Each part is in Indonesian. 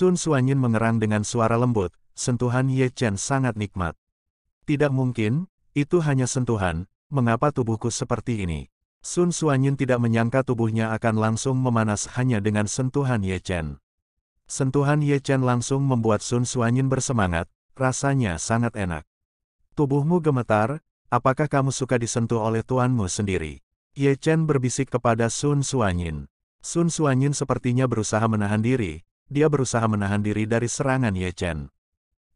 Sun Suanyin mengerang dengan suara lembut, sentuhan Ye Chen sangat nikmat. Tidak mungkin, itu hanya sentuhan, mengapa tubuhku seperti ini? Sun Suanyin tidak menyangka tubuhnya akan langsung memanas hanya dengan sentuhan Ye Chen. Sentuhan Ye Chen langsung membuat Sun Suanyin bersemangat, rasanya sangat enak. Tubuhmu gemetar, apakah kamu suka disentuh oleh tuanmu sendiri? Ye Chen berbisik kepada Sun Suanyin. Sun Suanyin sepertinya berusaha menahan diri, dia berusaha menahan diri dari serangan Ye Chen.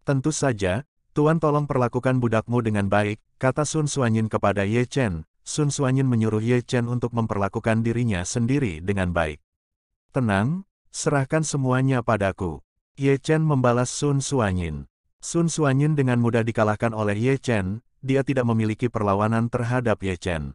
Tentu saja, Tuan tolong perlakukan budakmu dengan baik, kata Sun Suanyin kepada Ye Chen. Sun Suanyin menyuruh Ye Chen untuk memperlakukan dirinya sendiri dengan baik. Tenang, serahkan semuanya padaku. Ye Chen membalas Sun Suanyin. Sun Suanyin dengan mudah dikalahkan oleh Ye Chen, dia tidak memiliki perlawanan terhadap Ye Chen.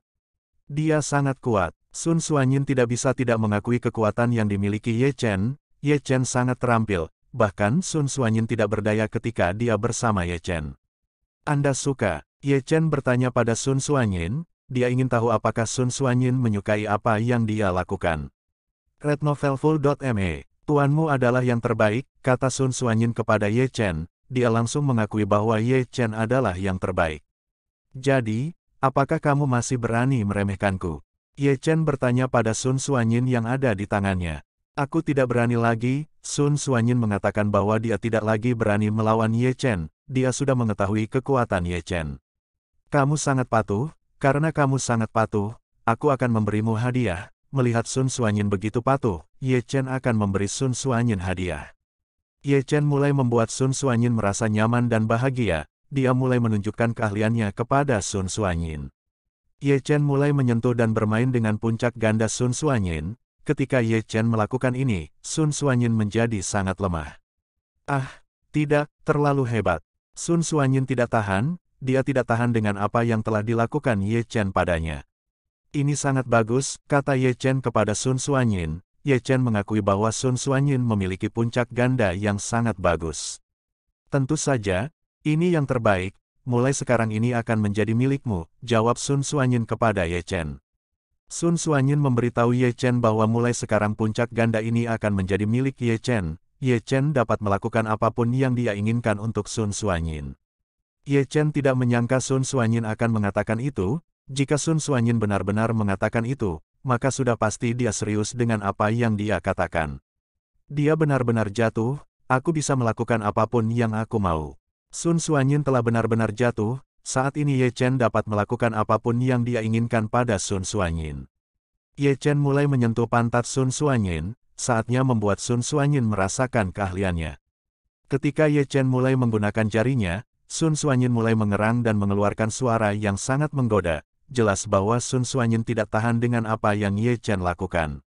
Dia sangat kuat. Sun Suanyin tidak bisa tidak mengakui kekuatan yang dimiliki Ye Chen, Ye Chen sangat terampil, bahkan Sun Suanyin tidak berdaya ketika dia bersama Ye Chen. Anda suka? Ye Chen bertanya pada Sun Suanyin, dia ingin tahu apakah Sun Suanyin menyukai apa yang dia lakukan. Rednovelful.me Tuanmu adalah yang terbaik, kata Sun Suanyin kepada Ye Chen, dia langsung mengakui bahwa Ye Chen adalah yang terbaik. Jadi, apakah kamu masih berani meremehkanku? Ye Chen bertanya pada Sun Suanyin yang ada di tangannya. Aku tidak berani lagi, Sun Xuanyin mengatakan bahwa dia tidak lagi berani melawan Ye Chen, dia sudah mengetahui kekuatan Ye Chen. Kamu sangat patuh, karena kamu sangat patuh, aku akan memberimu hadiah. Melihat Sun Xuanyin begitu patuh, Ye Chen akan memberi Sun Xuanyin hadiah. Ye Chen mulai membuat Sun Xuanyin merasa nyaman dan bahagia, dia mulai menunjukkan keahliannya kepada Sun Xuanyin. Ye Chen mulai menyentuh dan bermain dengan puncak ganda Sun Xuanyin, Ketika Ye Chen melakukan ini, Sun Xuanyin menjadi sangat lemah. Ah, tidak, terlalu hebat. Sun Xuanyin tidak tahan, dia tidak tahan dengan apa yang telah dilakukan Ye Chen padanya. Ini sangat bagus, kata Ye Chen kepada Sun Xuanyin. Ye Chen mengakui bahwa Sun Xuanyin memiliki puncak ganda yang sangat bagus. Tentu saja, ini yang terbaik, mulai sekarang ini akan menjadi milikmu, jawab Sun Xuanyin kepada Ye Chen. Sun Xuanyin memberitahu Ye Chen bahwa mulai sekarang puncak ganda ini akan menjadi milik Ye Chen. Ye Chen dapat melakukan apapun yang dia inginkan untuk Sun Xuanyin. Ye Chen tidak menyangka Sun Xuanyin akan mengatakan itu, jika Sun Xuanyin benar-benar mengatakan itu, maka sudah pasti dia serius dengan apa yang dia katakan. Dia benar-benar jatuh, aku bisa melakukan apapun yang aku mau. Sun Xuanyin telah benar-benar jatuh, saat ini Ye Chen dapat melakukan apapun yang dia inginkan pada Sun Suanyin. Ye Chen mulai menyentuh pantat Sun Suanyin, saatnya membuat Sun Suanyin merasakan keahliannya. Ketika Ye Chen mulai menggunakan jarinya, Sun Suanyin mulai mengerang dan mengeluarkan suara yang sangat menggoda, jelas bahwa Sun Suanyin tidak tahan dengan apa yang Ye Chen lakukan.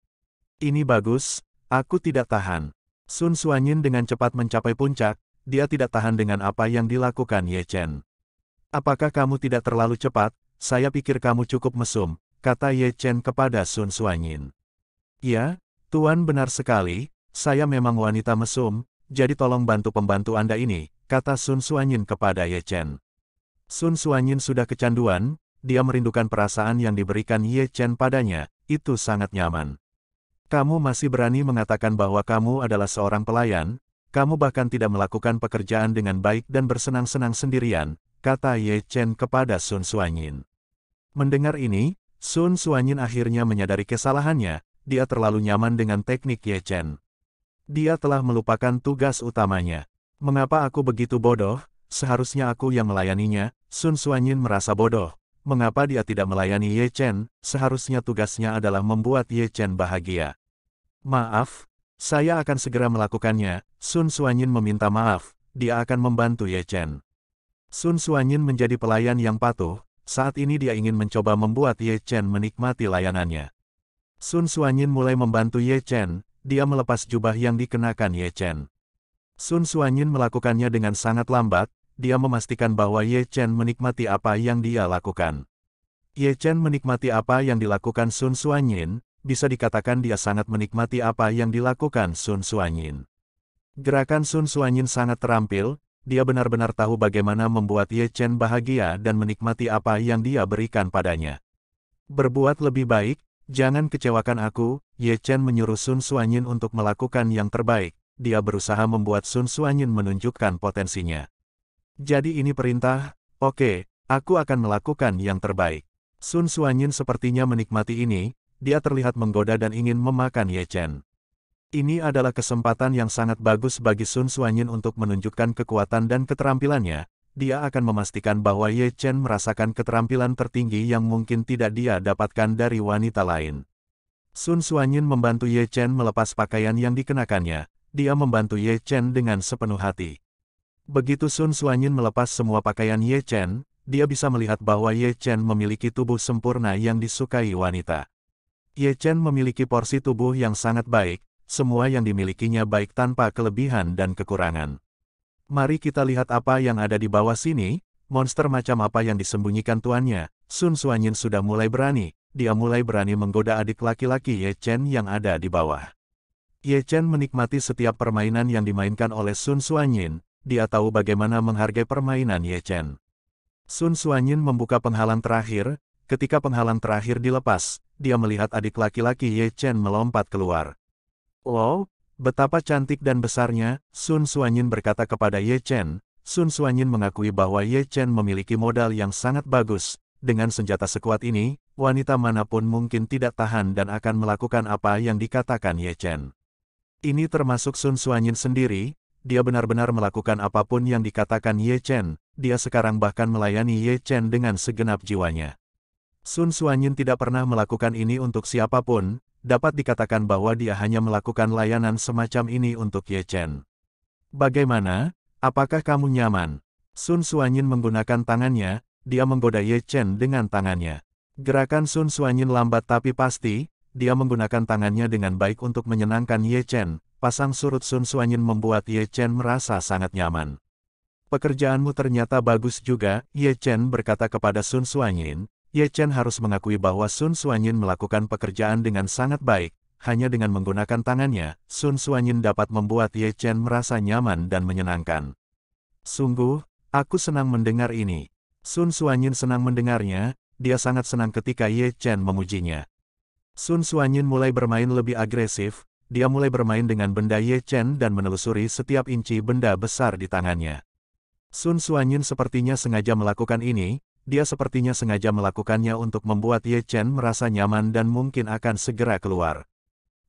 Ini bagus, aku tidak tahan. Sun Suanyin dengan cepat mencapai puncak, dia tidak tahan dengan apa yang dilakukan Ye Chen. Apakah kamu tidak terlalu cepat? Saya pikir kamu cukup mesum, kata Ye Chen kepada Sun Suanyin. Ya, Tuan benar sekali, saya memang wanita mesum, jadi tolong bantu pembantu Anda ini, kata Sun Suanyin kepada Ye Chen. Sun Suanyin sudah kecanduan, dia merindukan perasaan yang diberikan Ye Chen padanya, itu sangat nyaman. Kamu masih berani mengatakan bahwa kamu adalah seorang pelayan, kamu bahkan tidak melakukan pekerjaan dengan baik dan bersenang-senang sendirian, kata Ye Chen kepada Sun Suanyin. Mendengar ini, Sun Suanyin akhirnya menyadari kesalahannya, dia terlalu nyaman dengan teknik Ye Chen. Dia telah melupakan tugas utamanya. Mengapa aku begitu bodoh? Seharusnya aku yang melayaninya, Sun Suanyin merasa bodoh. Mengapa dia tidak melayani Ye Chen? Seharusnya tugasnya adalah membuat Ye Chen bahagia. Maaf, saya akan segera melakukannya, Sun Suanyin meminta maaf, dia akan membantu Ye Chen. Sun Suanyin menjadi pelayan yang patuh, saat ini dia ingin mencoba membuat Ye Chen menikmati layanannya. Sun Suanyin mulai membantu Ye Chen, dia melepas jubah yang dikenakan Ye Chen. Sun Suanyin melakukannya dengan sangat lambat, dia memastikan bahwa Ye Chen menikmati apa yang dia lakukan. Ye Chen menikmati apa yang dilakukan Sun Suanyin. bisa dikatakan dia sangat menikmati apa yang dilakukan Sun Suanyin. Gerakan Sun Suanyin sangat terampil, dia benar-benar tahu bagaimana membuat Ye Chen bahagia dan menikmati apa yang dia berikan padanya. Berbuat lebih baik, jangan kecewakan aku, Ye Chen menyuruh Sun Suanyin untuk melakukan yang terbaik. Dia berusaha membuat Sun Suanyin menunjukkan potensinya. Jadi ini perintah, oke, aku akan melakukan yang terbaik. Sun Suanyin sepertinya menikmati ini, dia terlihat menggoda dan ingin memakan Ye Chen. Ini adalah kesempatan yang sangat bagus bagi Sun Xuanyin untuk menunjukkan kekuatan dan keterampilannya. Dia akan memastikan bahwa Ye Chen merasakan keterampilan tertinggi yang mungkin tidak dia dapatkan dari wanita lain. Sun Xuanyin membantu Ye Chen melepas pakaian yang dikenakannya. Dia membantu Ye Chen dengan sepenuh hati. Begitu Sun Xuanyin melepas semua pakaian Ye Chen, dia bisa melihat bahwa Ye Chen memiliki tubuh sempurna yang disukai wanita. Ye Chen memiliki porsi tubuh yang sangat baik, semua yang dimilikinya baik tanpa kelebihan dan kekurangan. Mari kita lihat apa yang ada di bawah sini, monster macam apa yang disembunyikan tuannya. Sun Suanyin sudah mulai berani, dia mulai berani menggoda adik laki-laki Ye Chen yang ada di bawah. Ye Chen menikmati setiap permainan yang dimainkan oleh Sun Suanyin, dia tahu bagaimana menghargai permainan Ye Chen. Sun Suanyin membuka penghalang terakhir, ketika penghalang terakhir dilepas, dia melihat adik laki-laki Ye Chen melompat keluar. Wow, betapa cantik dan besarnya, Sun Suanyin berkata kepada Ye Chen. Sun Suanyin mengakui bahwa Ye Chen memiliki modal yang sangat bagus. Dengan senjata sekuat ini, wanita manapun mungkin tidak tahan dan akan melakukan apa yang dikatakan Ye Chen. Ini termasuk Sun Suanyin sendiri, dia benar-benar melakukan apapun yang dikatakan Ye Chen, dia sekarang bahkan melayani Ye Chen dengan segenap jiwanya. Sun Suanyin tidak pernah melakukan ini untuk siapapun, dapat dikatakan bahwa dia hanya melakukan layanan semacam ini untuk Ye Chen. Bagaimana? Apakah kamu nyaman? Sun Suanyin menggunakan tangannya, dia menggoda Ye Chen dengan tangannya. Gerakan Sun Suanyin lambat tapi pasti, dia menggunakan tangannya dengan baik untuk menyenangkan Ye Chen, pasang surut Sun Suanyin membuat Ye Chen merasa sangat nyaman. Pekerjaanmu ternyata bagus juga, Ye Chen berkata kepada Sun Suanyin, Ye Chen harus mengakui bahwa Sun Xuanyin melakukan pekerjaan dengan sangat baik. Hanya dengan menggunakan tangannya, Sun Xuanyin dapat membuat Ye Chen merasa nyaman dan menyenangkan. Sungguh, aku senang mendengar ini. Sun Xuanyin senang mendengarnya, dia sangat senang ketika Ye Chen memujinya. Sun Xuanyin mulai bermain lebih agresif, dia mulai bermain dengan benda Ye Chen dan menelusuri setiap inci benda besar di tangannya. Sun Xuanyin sepertinya sengaja melakukan ini, dia sepertinya sengaja melakukannya untuk membuat Ye Chen merasa nyaman dan mungkin akan segera keluar.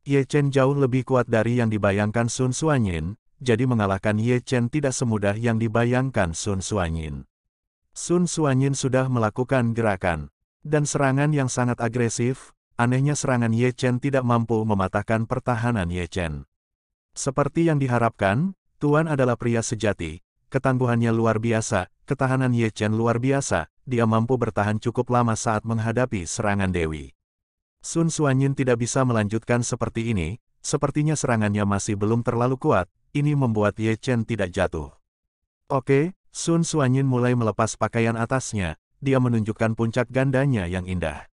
Ye Chen jauh lebih kuat dari yang dibayangkan Sun Suanyin, jadi mengalahkan Ye Chen tidak semudah yang dibayangkan Sun Suanyin. Sun Suanyin sudah melakukan gerakan dan serangan yang sangat agresif, anehnya serangan Ye Chen tidak mampu mematahkan pertahanan Ye Chen. Seperti yang diharapkan, Tuan adalah pria sejati, ketangguhannya luar biasa, ketahanan Ye Chen luar biasa, dia mampu bertahan cukup lama saat menghadapi serangan Dewi. Sun Xuanyin tidak bisa melanjutkan seperti ini, sepertinya serangannya masih belum terlalu kuat, ini membuat Ye Chen tidak jatuh. Oke, Sun Xuanyin mulai melepas pakaian atasnya, dia menunjukkan puncak gandanya yang indah.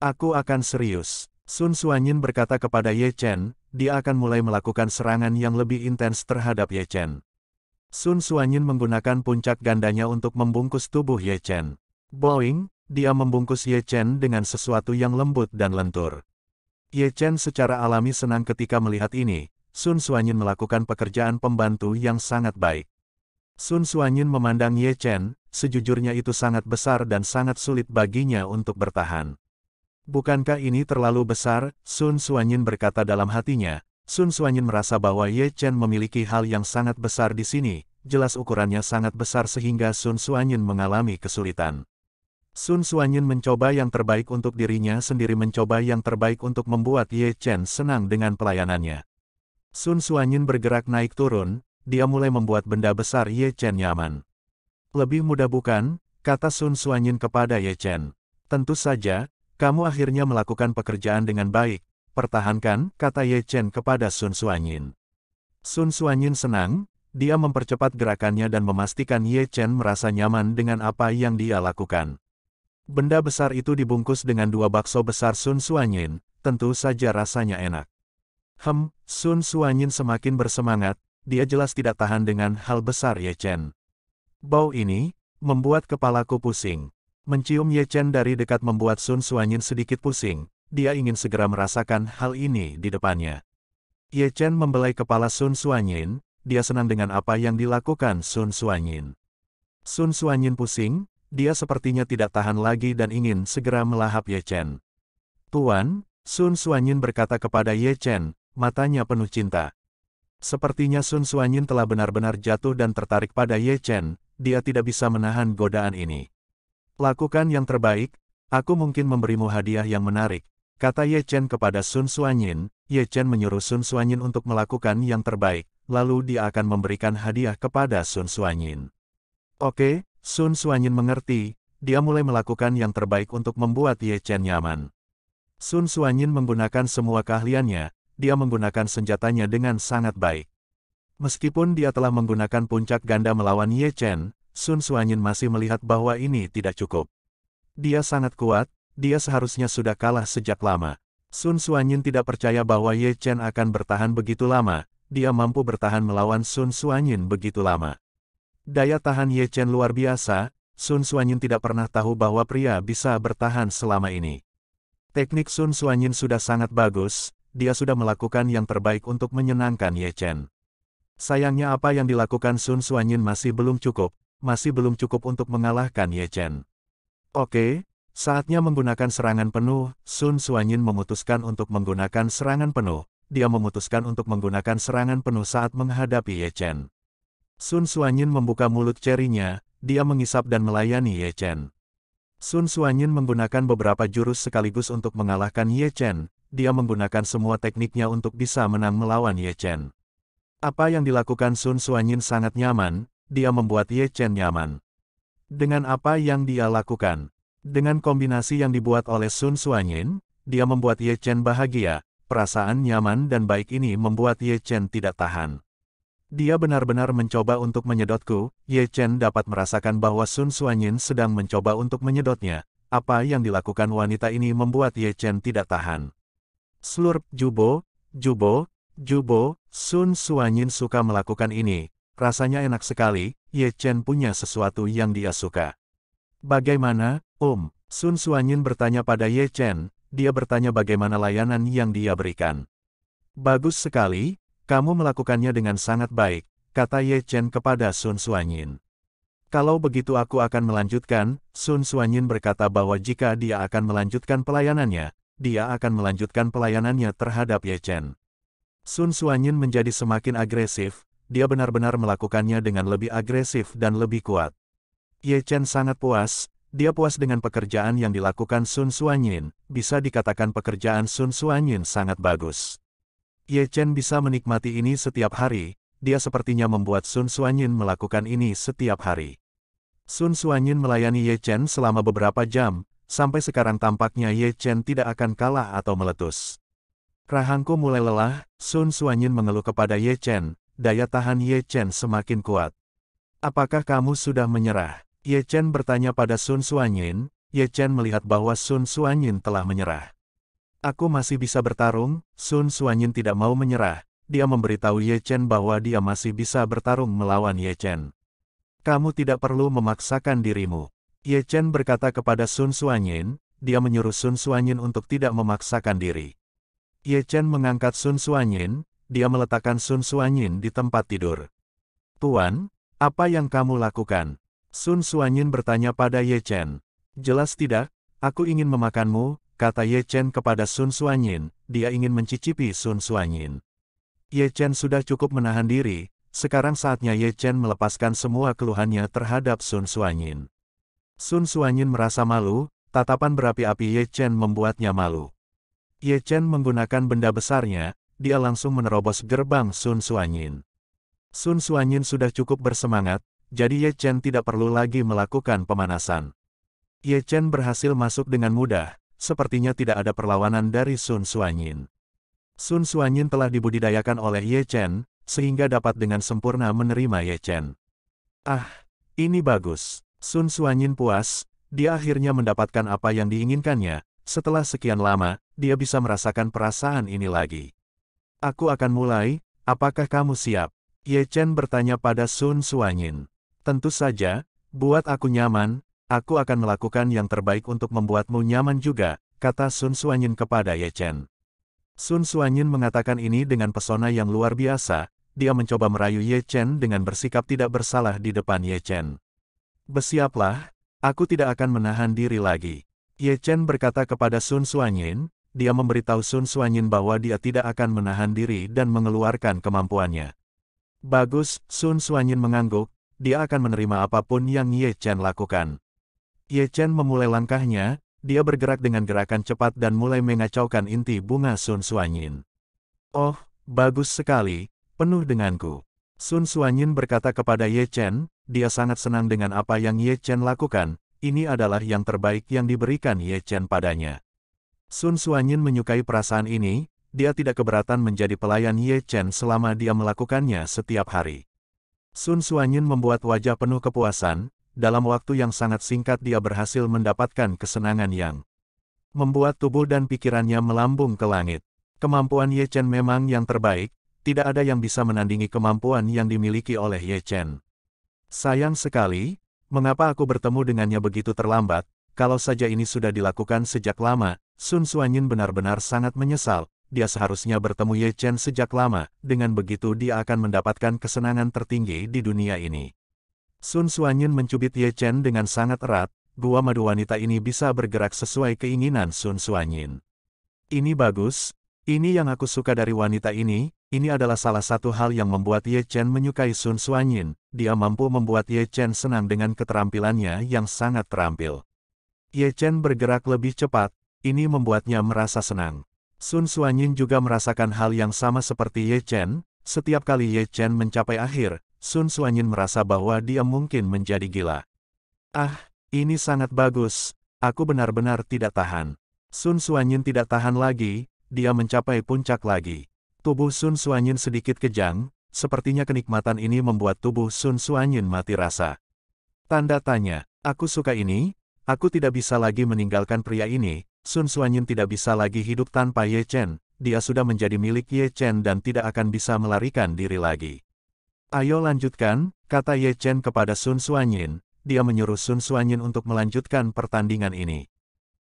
Aku akan serius, Sun Xuanyin berkata kepada Ye Chen, dia akan mulai melakukan serangan yang lebih intens terhadap Ye Chen. Sun Xuanyin menggunakan puncak gandanya untuk membungkus tubuh Ye Chen. Boing, dia membungkus Ye Chen dengan sesuatu yang lembut dan lentur. Ye Chen secara alami senang ketika melihat ini, Sun Suanyin melakukan pekerjaan pembantu yang sangat baik. Sun Suanyin memandang Ye Chen, sejujurnya itu sangat besar dan sangat sulit baginya untuk bertahan. Bukankah ini terlalu besar, Sun Suanyin berkata dalam hatinya, Sun Suanyin merasa bahwa Ye Chen memiliki hal yang sangat besar di sini, jelas ukurannya sangat besar sehingga Sun Suanyin mengalami kesulitan. Sun Xuanyun mencoba yang terbaik untuk dirinya sendiri mencoba yang terbaik untuk membuat Ye Chen senang dengan pelayanannya. Sun Xuanyun bergerak naik turun, dia mulai membuat benda besar Ye Chen nyaman. Lebih mudah bukan, kata Sun Xuanyun kepada Ye Chen. Tentu saja, kamu akhirnya melakukan pekerjaan dengan baik, pertahankan, kata Ye Chen kepada Sun Xuanyun. Sun Xuanyun senang, dia mempercepat gerakannya dan memastikan Ye Chen merasa nyaman dengan apa yang dia lakukan. Benda besar itu dibungkus dengan dua bakso besar Sun Suanyin, tentu saja rasanya enak. Hem, Sun Suanyin semakin bersemangat, dia jelas tidak tahan dengan hal besar Ye Chen. Bau ini, membuat kepalaku pusing. Mencium Ye Chen dari dekat membuat Sun Suanyin sedikit pusing, dia ingin segera merasakan hal ini di depannya. Ye Chen membelai kepala Sun Suanyin, dia senang dengan apa yang dilakukan Sun Suanyin. Sun Suanyin pusing, dia sepertinya tidak tahan lagi dan ingin segera melahap Ye Chen. Tuan, Sun Suanyin berkata kepada Ye Chen, matanya penuh cinta. Sepertinya Sun Suanyin telah benar-benar jatuh dan tertarik pada Ye Chen, dia tidak bisa menahan godaan ini. Lakukan yang terbaik, aku mungkin memberimu hadiah yang menarik, kata Ye Chen kepada Sun Suanyin, Ye Chen menyuruh Sun Suanyin untuk melakukan yang terbaik, lalu dia akan memberikan hadiah kepada Sun Suanyin. Oke, Sun Xuanyin mengerti, dia mulai melakukan yang terbaik untuk membuat Ye Chen nyaman. Sun Xuanyin menggunakan semua keahliannya, dia menggunakan senjatanya dengan sangat baik. Meskipun dia telah menggunakan puncak ganda melawan Ye Chen, Sun Xuanyin masih melihat bahwa ini tidak cukup. Dia sangat kuat, dia seharusnya sudah kalah sejak lama. Sun Xuanyin tidak percaya bahwa Ye Chen akan bertahan begitu lama, dia mampu bertahan melawan Sun Xuanyin begitu lama. Daya tahan Ye Chen luar biasa, Sun Xuanyin tidak pernah tahu bahwa pria bisa bertahan selama ini. Teknik Sun Xuanyin sudah sangat bagus, dia sudah melakukan yang terbaik untuk menyenangkan Ye Chen. Sayangnya apa yang dilakukan Sun Xuanyin masih belum cukup, masih belum cukup untuk mengalahkan Ye Chen. Oke, saatnya menggunakan serangan penuh, Sun Xuanyin memutuskan untuk menggunakan serangan penuh. Dia memutuskan untuk menggunakan serangan penuh saat menghadapi Ye Chen. Sun Suanyin membuka mulut cerinya, dia mengisap dan melayani Ye Chen. Sun Suanyin menggunakan beberapa jurus sekaligus untuk mengalahkan Ye Chen, dia menggunakan semua tekniknya untuk bisa menang melawan Ye Chen. Apa yang dilakukan Sun Suanyin sangat nyaman, dia membuat Ye Chen nyaman. Dengan apa yang dia lakukan? Dengan kombinasi yang dibuat oleh Sun Suanyin, dia membuat Ye Chen bahagia, perasaan nyaman dan baik ini membuat Ye Chen tidak tahan. Dia benar-benar mencoba untuk menyedotku, Ye Chen dapat merasakan bahwa Sun Suanyin sedang mencoba untuk menyedotnya. Apa yang dilakukan wanita ini membuat Ye Chen tidak tahan. Slurp, Jubo, Jubo, Jubo, Sun Suanyin suka melakukan ini. Rasanya enak sekali, Ye Chen punya sesuatu yang dia suka. Bagaimana, Om? Sun Suanyin bertanya pada Ye Chen, dia bertanya bagaimana layanan yang dia berikan. Bagus sekali, kamu melakukannya dengan sangat baik, kata Ye Chen kepada Sun Suanyin. Kalau begitu aku akan melanjutkan, Sun Suanyin berkata bahwa jika dia akan melanjutkan pelayanannya, dia akan melanjutkan pelayanannya terhadap Ye Chen. Sun Suanyin menjadi semakin agresif, dia benar-benar melakukannya dengan lebih agresif dan lebih kuat. Ye Chen sangat puas, dia puas dengan pekerjaan yang dilakukan Sun Suanyin, bisa dikatakan pekerjaan Sun Suanyin sangat bagus. Ye Chen bisa menikmati ini setiap hari, dia sepertinya membuat Sun Xuanyin melakukan ini setiap hari. Sun Xuanyin melayani Ye Chen selama beberapa jam, sampai sekarang tampaknya Ye Chen tidak akan kalah atau meletus. Rahangku mulai lelah, Sun Xuanyin mengeluh kepada Ye Chen, daya tahan Ye Chen semakin kuat. Apakah kamu sudah menyerah? Ye Chen bertanya pada Sun Xuanyin, Ye Chen melihat bahwa Sun Xuanyin telah menyerah. Aku masih bisa bertarung, Sun Suanyin tidak mau menyerah. Dia memberitahu Ye Chen bahwa dia masih bisa bertarung melawan Ye Chen. Kamu tidak perlu memaksakan dirimu. Ye Chen berkata kepada Sun Suanyin. dia menyuruh Sun Suanyin untuk tidak memaksakan diri. Ye Chen mengangkat Sun Suanyin. dia meletakkan Sun Suanyin di tempat tidur. Tuan, apa yang kamu lakukan? Sun Suanyin bertanya pada Ye Chen. Jelas tidak, aku ingin memakanmu, kata Ye Chen kepada Sun Suanyin, dia ingin mencicipi Sun Suanyin. Ye Chen sudah cukup menahan diri, sekarang saatnya Ye Chen melepaskan semua keluhannya terhadap Sun Suanyin. Sun Suanyin merasa malu, tatapan berapi-api Ye Chen membuatnya malu. Ye Chen menggunakan benda besarnya, dia langsung menerobos gerbang Sun Suanyin. Sun Suanyin sudah cukup bersemangat, jadi Ye Chen tidak perlu lagi melakukan pemanasan. Ye Chen berhasil masuk dengan mudah, sepertinya tidak ada perlawanan dari Sun Suanyin. Sun Suanyin telah dibudidayakan oleh Ye Chen, sehingga dapat dengan sempurna menerima Ye Chen. Ah, ini bagus. Sun Suanyin puas, dia akhirnya mendapatkan apa yang diinginkannya, setelah sekian lama, dia bisa merasakan perasaan ini lagi. Aku akan mulai, apakah kamu siap? Ye Chen bertanya pada Sun Suanyin. Tentu saja, buat aku nyaman, Aku akan melakukan yang terbaik untuk membuatmu nyaman juga, kata Sun Suanyin kepada Ye Chen. Sun Suanyin mengatakan ini dengan pesona yang luar biasa, dia mencoba merayu Ye Chen dengan bersikap tidak bersalah di depan Ye Chen. Besiaplah, aku tidak akan menahan diri lagi. Ye Chen berkata kepada Sun Suanyin, dia memberitahu Sun Suanyin bahwa dia tidak akan menahan diri dan mengeluarkan kemampuannya. Bagus, Sun Suanyin mengangguk, dia akan menerima apapun yang Ye Chen lakukan. Ye Chen memulai langkahnya, dia bergerak dengan gerakan cepat dan mulai mengacaukan inti bunga Sun Suanyin. Oh, bagus sekali, penuh denganku. Sun Suanyin berkata kepada Ye Chen, dia sangat senang dengan apa yang Ye Chen lakukan, ini adalah yang terbaik yang diberikan Ye Chen padanya. Sun Suanyin menyukai perasaan ini, dia tidak keberatan menjadi pelayan Ye Chen selama dia melakukannya setiap hari. Sun Suanyin membuat wajah penuh kepuasan, dalam waktu yang sangat singkat dia berhasil mendapatkan kesenangan yang membuat tubuh dan pikirannya melambung ke langit. Kemampuan Ye Chen memang yang terbaik, tidak ada yang bisa menandingi kemampuan yang dimiliki oleh Ye Chen. Sayang sekali, mengapa aku bertemu dengannya begitu terlambat, kalau saja ini sudah dilakukan sejak lama, Sun Suanyin benar-benar sangat menyesal, dia seharusnya bertemu Ye Chen sejak lama, dengan begitu dia akan mendapatkan kesenangan tertinggi di dunia ini. Sun Suanyun mencubit Ye Chen dengan sangat erat, gua madu wanita ini bisa bergerak sesuai keinginan Sun Xuanyin. Ini bagus, ini yang aku suka dari wanita ini, ini adalah salah satu hal yang membuat Ye Chen menyukai Sun Xuanyin, dia mampu membuat Ye Chen senang dengan keterampilannya yang sangat terampil. Ye Chen bergerak lebih cepat, ini membuatnya merasa senang. Sun Xuanyin juga merasakan hal yang sama seperti Ye Chen, setiap kali Ye Chen mencapai akhir, Sun Suanyin merasa bahwa dia mungkin menjadi gila. Ah, ini sangat bagus. Aku benar-benar tidak tahan. Sun Suanyin tidak tahan lagi, dia mencapai puncak lagi. Tubuh Sun Suanyin sedikit kejang, sepertinya kenikmatan ini membuat tubuh Sun Suanyin mati rasa. Tanda tanya, aku suka ini, aku tidak bisa lagi meninggalkan pria ini, Sun Suanyin tidak bisa lagi hidup tanpa Ye Chen, dia sudah menjadi milik Ye Chen dan tidak akan bisa melarikan diri lagi. Ayo lanjutkan, kata Ye Chen kepada Sun Suanyin. Dia menyuruh Sun Suanyin untuk melanjutkan pertandingan ini.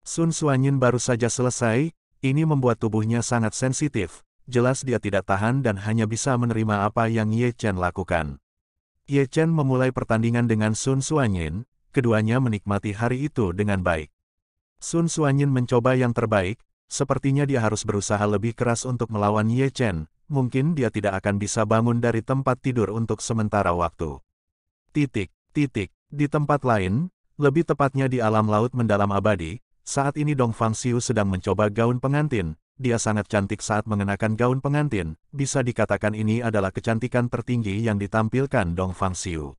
Sun Suanyin baru saja selesai, ini membuat tubuhnya sangat sensitif. Jelas dia tidak tahan dan hanya bisa menerima apa yang Ye Chen lakukan. Ye Chen memulai pertandingan dengan Sun Suanyin, keduanya menikmati hari itu dengan baik. Sun Suanyin mencoba yang terbaik, sepertinya dia harus berusaha lebih keras untuk melawan Ye Chen, mungkin dia tidak akan bisa bangun dari tempat tidur untuk sementara waktu. Titik, titik, di tempat lain, lebih tepatnya di alam laut mendalam abadi, saat ini Dong Fang Xiu sedang mencoba gaun pengantin, dia sangat cantik saat mengenakan gaun pengantin, bisa dikatakan ini adalah kecantikan tertinggi yang ditampilkan Dong Fang Xiu.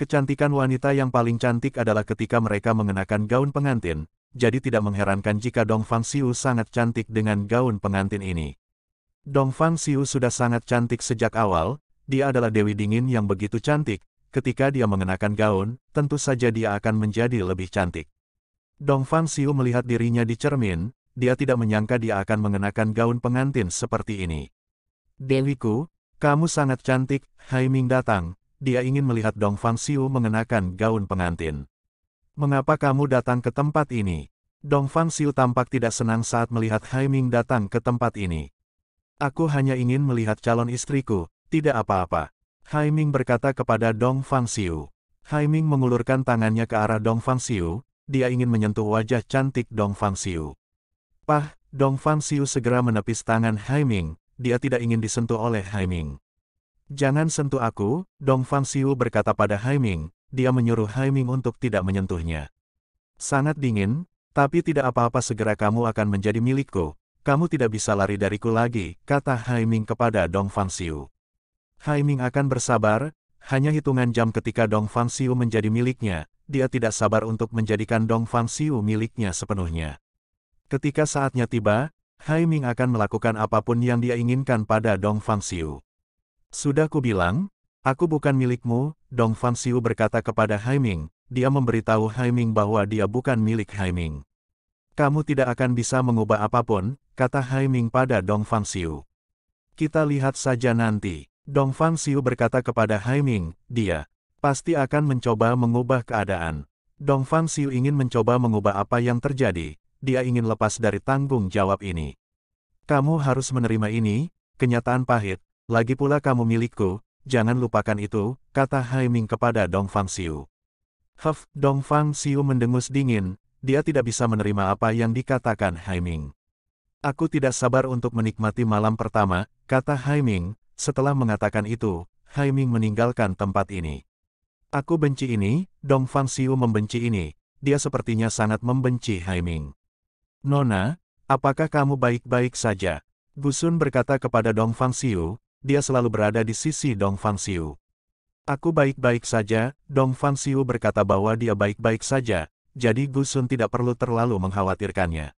Kecantikan wanita yang paling cantik adalah ketika mereka mengenakan gaun pengantin, jadi tidak mengherankan jika Dong Fang Xiu sangat cantik dengan gaun pengantin ini. Dong Dongfang Xiu sudah sangat cantik sejak awal, dia adalah Dewi Dingin yang begitu cantik, ketika dia mengenakan gaun, tentu saja dia akan menjadi lebih cantik. Dong Dongfang Xiu melihat dirinya di cermin, dia tidak menyangka dia akan mengenakan gaun pengantin seperti ini. Dewiku, kamu sangat cantik, Hai Ming datang, dia ingin melihat Dong Dongfang Xiu mengenakan gaun pengantin. Mengapa kamu datang ke tempat ini? Dong Dongfang Xiu tampak tidak senang saat melihat Hai Ming datang ke tempat ini. Aku hanya ingin melihat calon istriku, tidak apa-apa. Haiming berkata kepada Dong Fang Xiu. Haiming mengulurkan tangannya ke arah Dong Fang Xiu, dia ingin menyentuh wajah cantik Dong Fang Xiu. Pah, Dong Fang Xiu segera menepis tangan Haiming, dia tidak ingin disentuh oleh Haiming. Jangan sentuh aku, Dong Fang Xiu berkata pada Haiming, dia menyuruh Haiming untuk tidak menyentuhnya. Sangat dingin, tapi tidak apa-apa segera kamu akan menjadi milikku, kamu tidak bisa lari dariku lagi, kata Haiming kepada Dong Fansiu. Haiming akan bersabar, hanya hitungan jam ketika Dong Xiu menjadi miliknya, dia tidak sabar untuk menjadikan Dong Xiu miliknya sepenuhnya. Ketika saatnya tiba, Haiming akan melakukan apapun yang dia inginkan pada Dong Xiu. Sudah ku bilang, aku bukan milikmu, Dong Xiu berkata kepada Haiming, dia memberitahu Haiming bahwa dia bukan milik Haiming. Kamu tidak akan bisa mengubah apapun, kata Haiming pada Dong Xiu. Kita lihat saja nanti. Dong Xiu berkata kepada Haiming, dia pasti akan mencoba mengubah keadaan. Dong Xiu ingin mencoba mengubah apa yang terjadi, dia ingin lepas dari tanggung jawab ini. Kamu harus menerima ini, kenyataan pahit, lagi pula kamu milikku, jangan lupakan itu, kata Haiming kepada Dong Xiu. Huff, Dong Xiu mendengus dingin, dia tidak bisa menerima apa yang dikatakan Haiming. Aku tidak sabar untuk menikmati malam pertama, kata Haiming. Setelah mengatakan itu, Haiming meninggalkan tempat ini. Aku benci ini, Dong Fang Xiu membenci ini. Dia sepertinya sangat membenci Haiming. Nona, apakah kamu baik-baik saja? Gusun berkata kepada Dong Fang Xiu, dia selalu berada di sisi Dong Fang Xiu. Aku baik-baik saja, Dong Fang Xiu berkata bahwa dia baik-baik saja, jadi Gusun tidak perlu terlalu mengkhawatirkannya.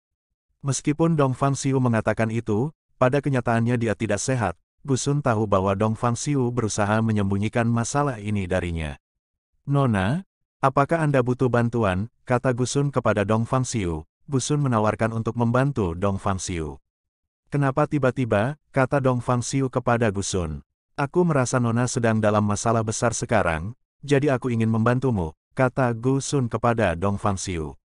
Meskipun Dong Fang Xiu mengatakan itu, pada kenyataannya dia tidak sehat, Gusun tahu bahwa Dong Fang Xiu berusaha menyembunyikan masalah ini darinya. Nona, apakah Anda butuh bantuan? kata Gusun kepada Dong Fang Xiu. Gusun menawarkan untuk membantu Dong Fang Xiu. Kenapa tiba-tiba, kata Dong Fang Xiu kepada Gusun. Aku merasa Nona sedang dalam masalah besar sekarang, jadi aku ingin membantumu, kata Gusun kepada Dong Fang Xiu.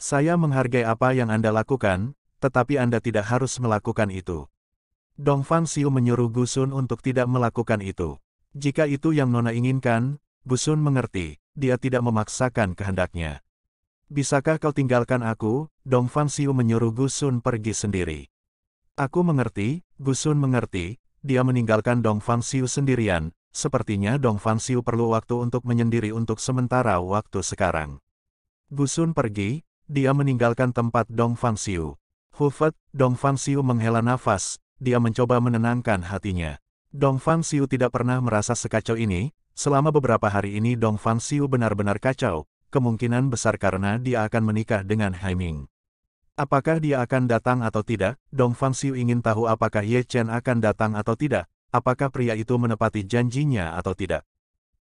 Saya menghargai apa yang Anda lakukan, tetapi Anda tidak harus melakukan itu. Dong Fang Xiu menyuruh Gusun untuk tidak melakukan itu. Jika itu yang Nona inginkan, Gusun mengerti, dia tidak memaksakan kehendaknya. Bisakah kau tinggalkan aku? Dong Fang Xiu menyuruh Gusun pergi sendiri. Aku mengerti, Gusun mengerti, dia meninggalkan Dong Fang Xiu sendirian, sepertinya Dong Fang Xiu perlu waktu untuk menyendiri untuk sementara waktu sekarang. Gusun pergi, dia meninggalkan tempat Dong Fang Xiu. Hufet, Dong Fang Xiu menghela nafas, dia mencoba menenangkan hatinya. Dong Fang Xiu tidak pernah merasa sekacau ini, selama beberapa hari ini Dong Fang Xiu benar-benar kacau, kemungkinan besar karena dia akan menikah dengan Haiming. Apakah dia akan datang atau tidak? Dong Fang Xiu ingin tahu apakah Ye Chen akan datang atau tidak. Apakah pria itu menepati janjinya atau tidak?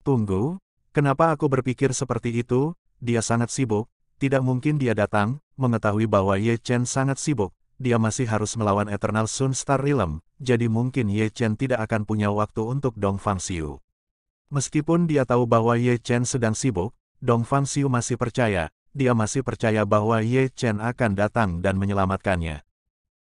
Tunggu, kenapa aku berpikir seperti itu? Dia sangat sibuk, tidak mungkin dia datang, mengetahui bahwa Ye Chen sangat sibuk, dia masih harus melawan Eternal Sun Star Realm, jadi mungkin Ye Chen tidak akan punya waktu untuk Dong Fang Xiu. Meskipun dia tahu bahwa Ye Chen sedang sibuk, Dong Fang Xiu masih percaya, dia masih percaya bahwa Ye Chen akan datang dan menyelamatkannya.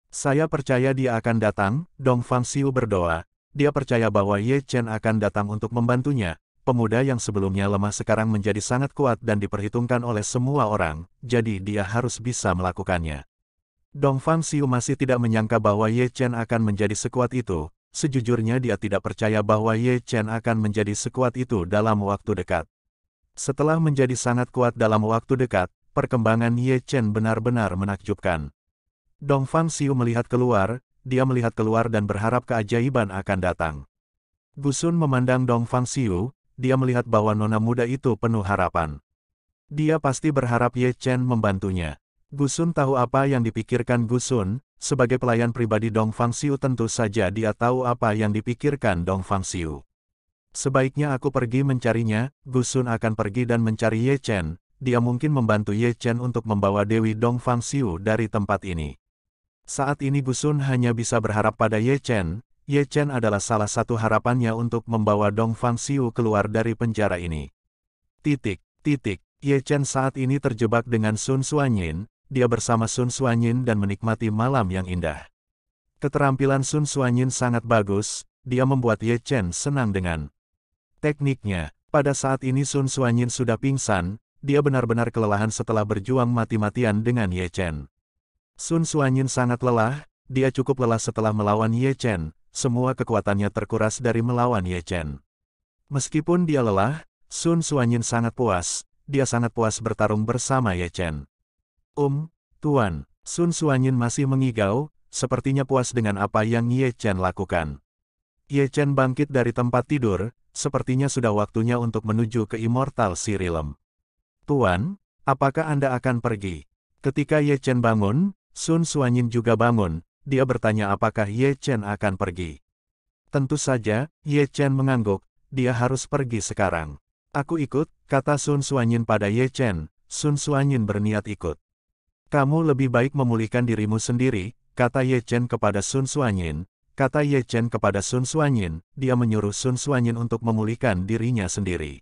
Saya percaya dia akan datang, Dong Fang Xiu berdoa, dia percaya bahwa Ye Chen akan datang untuk membantunya, pemuda yang sebelumnya lemah sekarang menjadi sangat kuat dan diperhitungkan oleh semua orang, jadi dia harus bisa melakukannya. Dong Fang Xiu masih tidak menyangka bahwa Ye Chen akan menjadi sekuat itu, sejujurnya dia tidak percaya bahwa Ye Chen akan menjadi sekuat itu dalam waktu dekat. Setelah menjadi sangat kuat dalam waktu dekat, perkembangan Ye Chen benar-benar menakjubkan. Dong Fang Xiu melihat keluar, dia melihat keluar dan berharap keajaiban akan datang. Gusun memandang Dong Fang Xiu, dia melihat bahwa nona muda itu penuh harapan. Dia pasti berharap Ye Chen membantunya. Gusun tahu apa yang dipikirkan Gusun, sebagai pelayan pribadi Dong Fang Xiu, tentu saja dia tahu apa yang dipikirkan Dong Fang Xiu. Sebaiknya aku pergi mencarinya, Gusun akan pergi dan mencari Ye Chen, dia mungkin membantu Ye Chen untuk membawa Dewi Dong Fang Xiu dari tempat ini. Saat ini Gusun hanya bisa berharap pada Ye Chen, Ye Chen adalah salah satu harapannya untuk membawa Dong Fang Xiu keluar dari penjara ini. Titik, titik, Ye Chen saat ini terjebak dengan Sun Xuanyin, dia bersama Sun Xuanyin dan menikmati malam yang indah. Keterampilan Sun Xuanyin sangat bagus, dia membuat Ye Chen senang dengan tekniknya. Pada saat ini Sun Xuanyin sudah pingsan, dia benar-benar kelelahan setelah berjuang mati-matian dengan Ye Chen. Sun Xuanyin sangat lelah, dia cukup lelah setelah melawan Ye Chen, semua kekuatannya terkuras dari melawan Ye Chen. Meskipun dia lelah, Sun Suanyin sangat puas, dia sangat puas bertarung bersama Ye Chen. Um, Tuan, Sun Suanyin masih mengigau, sepertinya puas dengan apa yang Ye Chen lakukan. Ye Chen bangkit dari tempat tidur, sepertinya sudah waktunya untuk menuju ke Immortal Sirilem. Tuan, apakah Anda akan pergi? Ketika Ye Chen bangun, Sun Suanyin juga bangun, dia bertanya apakah Ye Chen akan pergi. Tentu saja, Ye Chen mengangguk, dia harus pergi sekarang. Aku ikut, kata Sun Suanyin pada Ye Chen, Sun Suanyin berniat ikut. Kamu lebih baik memulihkan dirimu sendiri, kata Ye Chen kepada Sun Suanyin, kata Ye Chen kepada Sun Suanyin, dia menyuruh Sun Suanyin untuk memulihkan dirinya sendiri.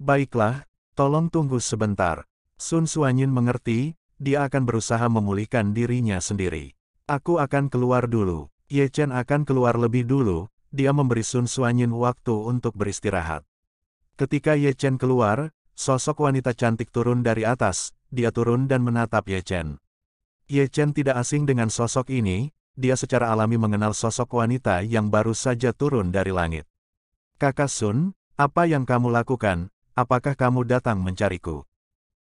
Baiklah, tolong tunggu sebentar. Sun Suanyin mengerti, dia akan berusaha memulihkan dirinya sendiri. Aku akan keluar dulu. Ye Chen akan keluar lebih dulu, dia memberi Sun Suanyin waktu untuk beristirahat. Ketika Ye Chen keluar, sosok wanita cantik turun dari atas, dia turun dan menatap Ye Chen. Ye Chen tidak asing dengan sosok ini, dia secara alami mengenal sosok wanita yang baru saja turun dari langit. Kakak Sun, apa yang kamu lakukan? Apakah kamu datang mencariku?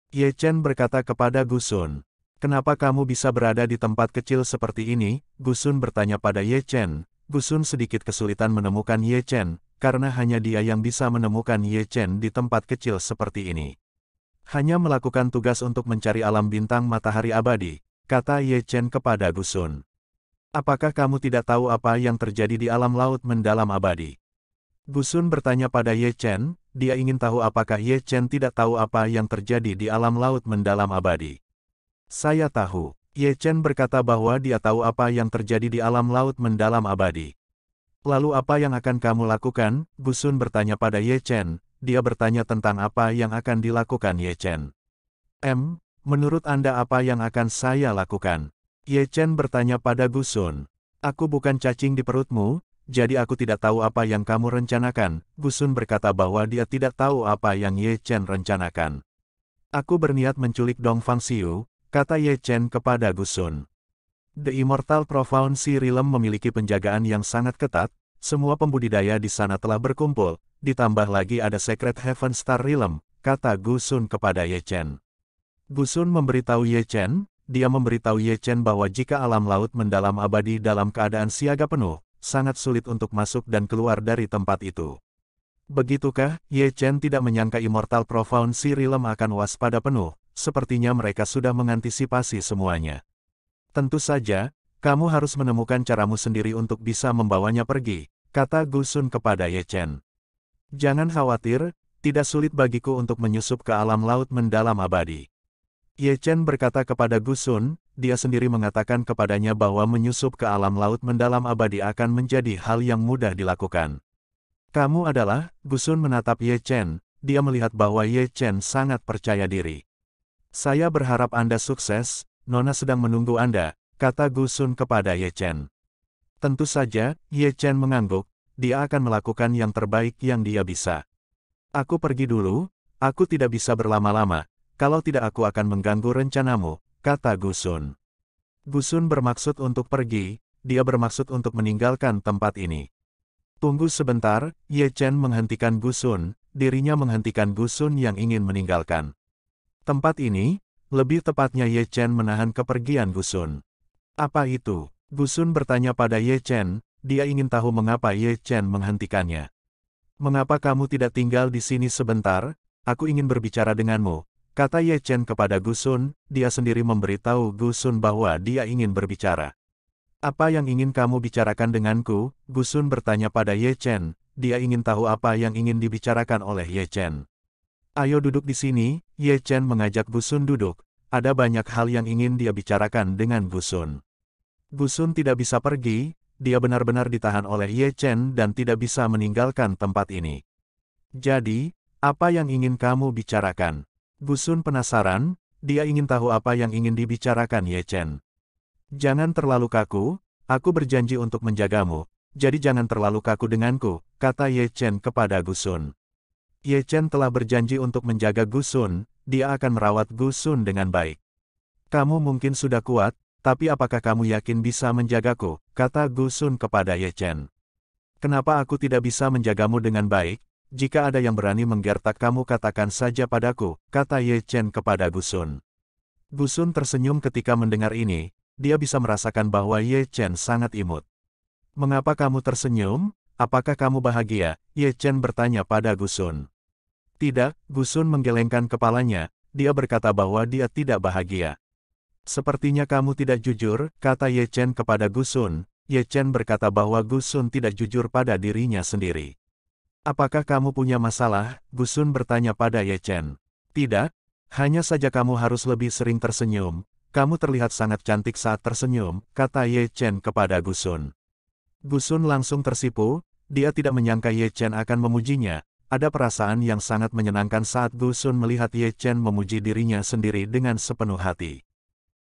Ye Chen berkata kepada Gu Sun. Kenapa kamu bisa berada di tempat kecil seperti ini? Gusun bertanya pada Ye Chen. Gusun sedikit kesulitan menemukan Ye Chen, karena hanya dia yang bisa menemukan Ye Chen di tempat kecil seperti ini. Hanya melakukan tugas untuk mencari alam bintang matahari abadi, kata Ye Chen kepada Gusun. Apakah kamu tidak tahu apa yang terjadi di alam laut mendalam abadi? Gusun bertanya pada Ye Chen, dia ingin tahu apakah Ye Chen tidak tahu apa yang terjadi di alam laut mendalam abadi. Saya tahu. Ye Chen berkata bahwa dia tahu apa yang terjadi di alam laut mendalam abadi. Lalu apa yang akan kamu lakukan? Gusun bertanya pada Ye Chen. Dia bertanya tentang apa yang akan dilakukan Ye Chen. M, menurut Anda apa yang akan saya lakukan? Ye Chen bertanya pada Gusun. Aku bukan cacing di perutmu, jadi aku tidak tahu apa yang kamu rencanakan. Gusun berkata bahwa dia tidak tahu apa yang Ye Chen rencanakan. Aku berniat menculik Dong Fang Xiu kata Ye Chen kepada Gusun. The Immortal Profound Sea Realm memiliki penjagaan yang sangat ketat, semua pembudidaya di sana telah berkumpul, ditambah lagi ada Secret Heaven Star Realm, kata Gusun kepada Ye Chen. Gusun memberitahu Ye Chen, dia memberitahu Ye Chen bahwa jika alam laut mendalam abadi dalam keadaan siaga penuh, sangat sulit untuk masuk dan keluar dari tempat itu. Begitukah, Ye Chen tidak menyangka Immortal Profound Rilem akan waspada penuh, sepertinya mereka sudah mengantisipasi semuanya. Tentu saja, kamu harus menemukan caramu sendiri untuk bisa membawanya pergi, kata Gusun kepada Ye Chen. Jangan khawatir, tidak sulit bagiku untuk menyusup ke alam laut mendalam abadi. Ye Chen berkata kepada Gusun, dia sendiri mengatakan kepadanya bahwa menyusup ke alam laut mendalam abadi akan menjadi hal yang mudah dilakukan. Kamu adalah, Gusun menatap Ye Chen, dia melihat bahwa Ye Chen sangat percaya diri. Saya berharap Anda sukses, Nona sedang menunggu Anda, kata Gusun kepada Ye Chen. Tentu saja, Ye Chen mengangguk, dia akan melakukan yang terbaik yang dia bisa. Aku pergi dulu, aku tidak bisa berlama-lama, kalau tidak aku akan mengganggu rencanamu, kata Gusun. Gusun bermaksud untuk pergi, dia bermaksud untuk meninggalkan tempat ini. Tunggu sebentar, Ye Chen menghentikan Gusun, dirinya menghentikan Gusun yang ingin meninggalkan. Tempat ini, lebih tepatnya Ye Chen menahan kepergian Gusun. Apa itu? Gusun bertanya pada Ye Chen, dia ingin tahu mengapa Ye Chen menghentikannya. Mengapa kamu tidak tinggal di sini sebentar? Aku ingin berbicara denganmu, kata Ye Chen kepada Gusun, dia sendiri memberitahu Gusun bahwa dia ingin berbicara. Apa yang ingin kamu bicarakan denganku? Gusun bertanya pada Ye Chen, dia ingin tahu apa yang ingin dibicarakan oleh Ye Chen. Ayo duduk di sini, Ye Chen mengajak Gusun duduk. Ada banyak hal yang ingin dia bicarakan dengan Gusun. Gusun tidak bisa pergi, dia benar-benar ditahan oleh Ye Chen dan tidak bisa meninggalkan tempat ini. Jadi, apa yang ingin kamu bicarakan? Gusun penasaran, dia ingin tahu apa yang ingin dibicarakan Ye Chen. Jangan terlalu kaku, aku berjanji untuk menjagamu, jadi jangan terlalu kaku denganku, kata Ye Chen kepada Gusun. Ye Chen telah berjanji untuk menjaga Gusun, dia akan merawat Gusun dengan baik. Kamu mungkin sudah kuat, tapi apakah kamu yakin bisa menjagaku, kata Gusun kepada Ye Chen. Kenapa aku tidak bisa menjagamu dengan baik? Jika ada yang berani menggertak kamu katakan saja padaku, kata Ye Chen kepada Gusun. Gusun tersenyum ketika mendengar ini, dia bisa merasakan bahwa Ye Chen sangat imut. Mengapa kamu tersenyum? Apakah kamu bahagia? Ye Chen bertanya pada Gusun. Tidak, Gusun menggelengkan kepalanya, dia berkata bahwa dia tidak bahagia. Sepertinya kamu tidak jujur, kata Ye Chen kepada Gusun. Ye Chen berkata bahwa Gusun tidak jujur pada dirinya sendiri. Apakah kamu punya masalah? Gusun bertanya pada Ye Chen. Tidak, hanya saja kamu harus lebih sering tersenyum. Kamu terlihat sangat cantik saat tersenyum, kata Ye Chen kepada Gusun. Gusun langsung tersipu, dia tidak menyangka Ye Chen akan memujinya. Ada perasaan yang sangat menyenangkan saat Gusun melihat Ye Chen memuji dirinya sendiri dengan sepenuh hati.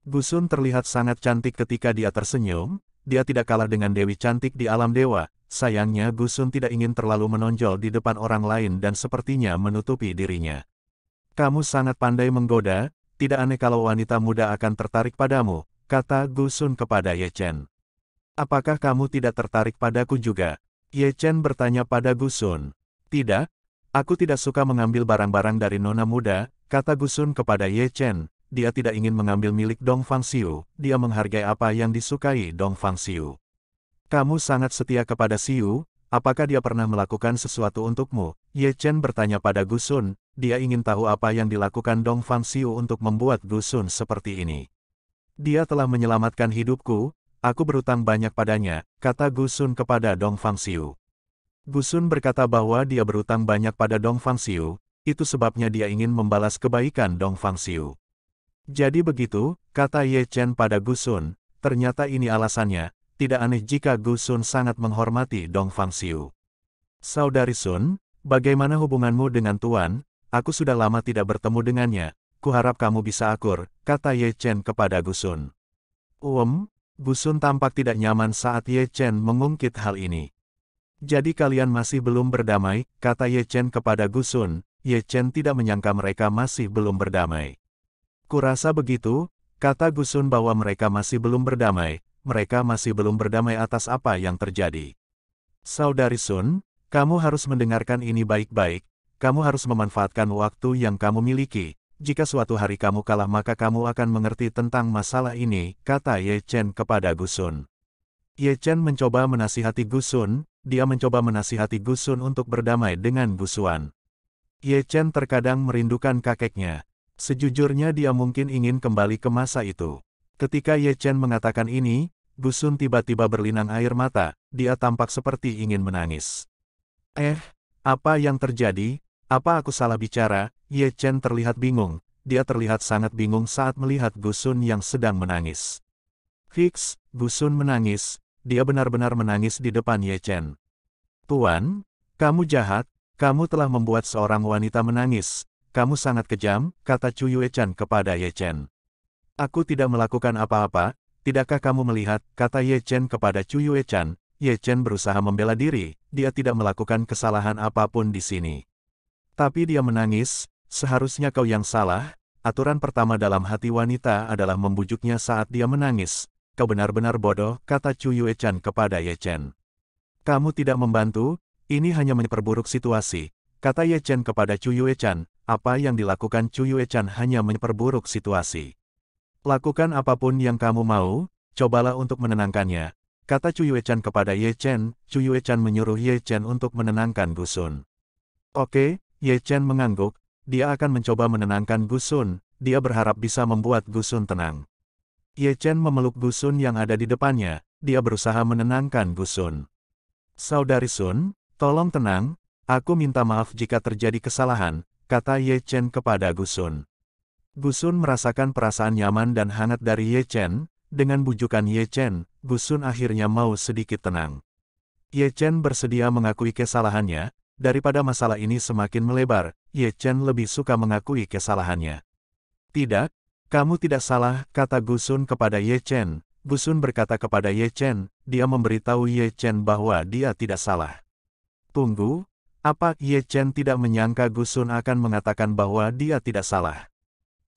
Gusun terlihat sangat cantik ketika dia tersenyum, dia tidak kalah dengan Dewi cantik di alam dewa, sayangnya Gusun tidak ingin terlalu menonjol di depan orang lain dan sepertinya menutupi dirinya. Kamu sangat pandai menggoda, tidak aneh kalau wanita muda akan tertarik padamu, kata Gusun kepada Ye Chen. Apakah kamu tidak tertarik padaku juga? Ye Chen bertanya pada Gusun. Tidak, aku tidak suka mengambil barang-barang dari nona muda, kata Gusun kepada Ye Chen. Dia tidak ingin mengambil milik Dong Fang Xiu, dia menghargai apa yang disukai Dong Fang Xiu. Kamu sangat setia kepada Xiu, apakah dia pernah melakukan sesuatu untukmu? Ye Chen bertanya pada Gusun, dia ingin tahu apa yang dilakukan Dong Fang Xiu untuk membuat Gusun seperti ini. Dia telah menyelamatkan hidupku, Aku berutang banyak padanya, kata Gusun kepada Dong Fang Fangxiu. Gusun berkata bahwa dia berutang banyak pada Dong Fang Xiu, itu sebabnya dia ingin membalas kebaikan Dong Fang Xiu. Jadi begitu, kata Ye Chen pada Gusun, ternyata ini alasannya, tidak aneh jika Gusun sangat menghormati Dong Fang Xiu. Saudari Sun, bagaimana hubunganmu dengan Tuan? Aku sudah lama tidak bertemu dengannya, kuharap kamu bisa akur, kata Ye Chen kepada Gusun. Um, Gusun tampak tidak nyaman saat Ye Chen mengungkit hal ini. Jadi kalian masih belum berdamai, kata Ye Chen kepada Gusun, Ye Chen tidak menyangka mereka masih belum berdamai. Kurasa begitu, kata Gusun bahwa mereka masih belum berdamai, mereka masih belum berdamai atas apa yang terjadi. Saudari Sun, kamu harus mendengarkan ini baik-baik, kamu harus memanfaatkan waktu yang kamu miliki, jika suatu hari kamu kalah maka kamu akan mengerti tentang masalah ini, kata Ye Chen kepada Gusun. Ye Chen mencoba menasihati Gusun, dia mencoba menasihati Gusun untuk berdamai dengan Gusuan. Ye Chen terkadang merindukan kakeknya. Sejujurnya dia mungkin ingin kembali ke masa itu. Ketika Ye Chen mengatakan ini, Gusun tiba-tiba berlinang air mata, dia tampak seperti ingin menangis. Eh, apa yang terjadi? Apa aku salah bicara? Ye Chen terlihat bingung. Dia terlihat sangat bingung saat melihat Gusun yang sedang menangis. Fix, Gusun menangis. Dia benar-benar menangis di depan Ye Chen. Tuan, kamu jahat. Kamu telah membuat seorang wanita menangis. Kamu sangat kejam, kata Chu Yue Chen kepada Ye Chen. Aku tidak melakukan apa-apa, tidakkah kamu melihat, kata Ye Chen kepada Chu Yue Chen. Ye Chen berusaha membela diri, dia tidak melakukan kesalahan apapun di sini. Tapi dia menangis, seharusnya kau yang salah, aturan pertama dalam hati wanita adalah membujuknya saat dia menangis. Kau benar-benar bodoh, kata Chu Yue-chan kepada Ye-chen. Kamu tidak membantu, ini hanya memperburuk situasi, kata Ye-chen kepada Chu Yue-chan. Apa yang dilakukan Chu Yue-chan hanya memperburuk situasi. Lakukan apapun yang kamu mau, cobalah untuk menenangkannya, kata Chu Yue-chan kepada Ye Chen, Chu Yue-chan menyuruh Ye Chen untuk menenangkan Gusun. Oke, Ye Chen mengangguk, dia akan mencoba menenangkan Gusun, dia berharap bisa membuat Gusun tenang. Ye Chen memeluk Gusun yang ada di depannya, dia berusaha menenangkan Gusun. Saudari Sun, tolong tenang, aku minta maaf jika terjadi kesalahan, kata Ye Chen kepada Gusun. Gusun merasakan perasaan nyaman dan hangat dari Ye Chen, dengan bujukan Ye Chen, Gusun akhirnya mau sedikit tenang. Ye Chen bersedia mengakui kesalahannya, Daripada masalah ini semakin melebar, Ye Chen lebih suka mengakui kesalahannya. Tidak, kamu tidak salah, kata Gusun kepada Ye Chen. Gusun berkata kepada Ye Chen, dia memberitahu Ye Chen bahwa dia tidak salah. Tunggu, apa Ye Chen tidak menyangka Gusun akan mengatakan bahwa dia tidak salah?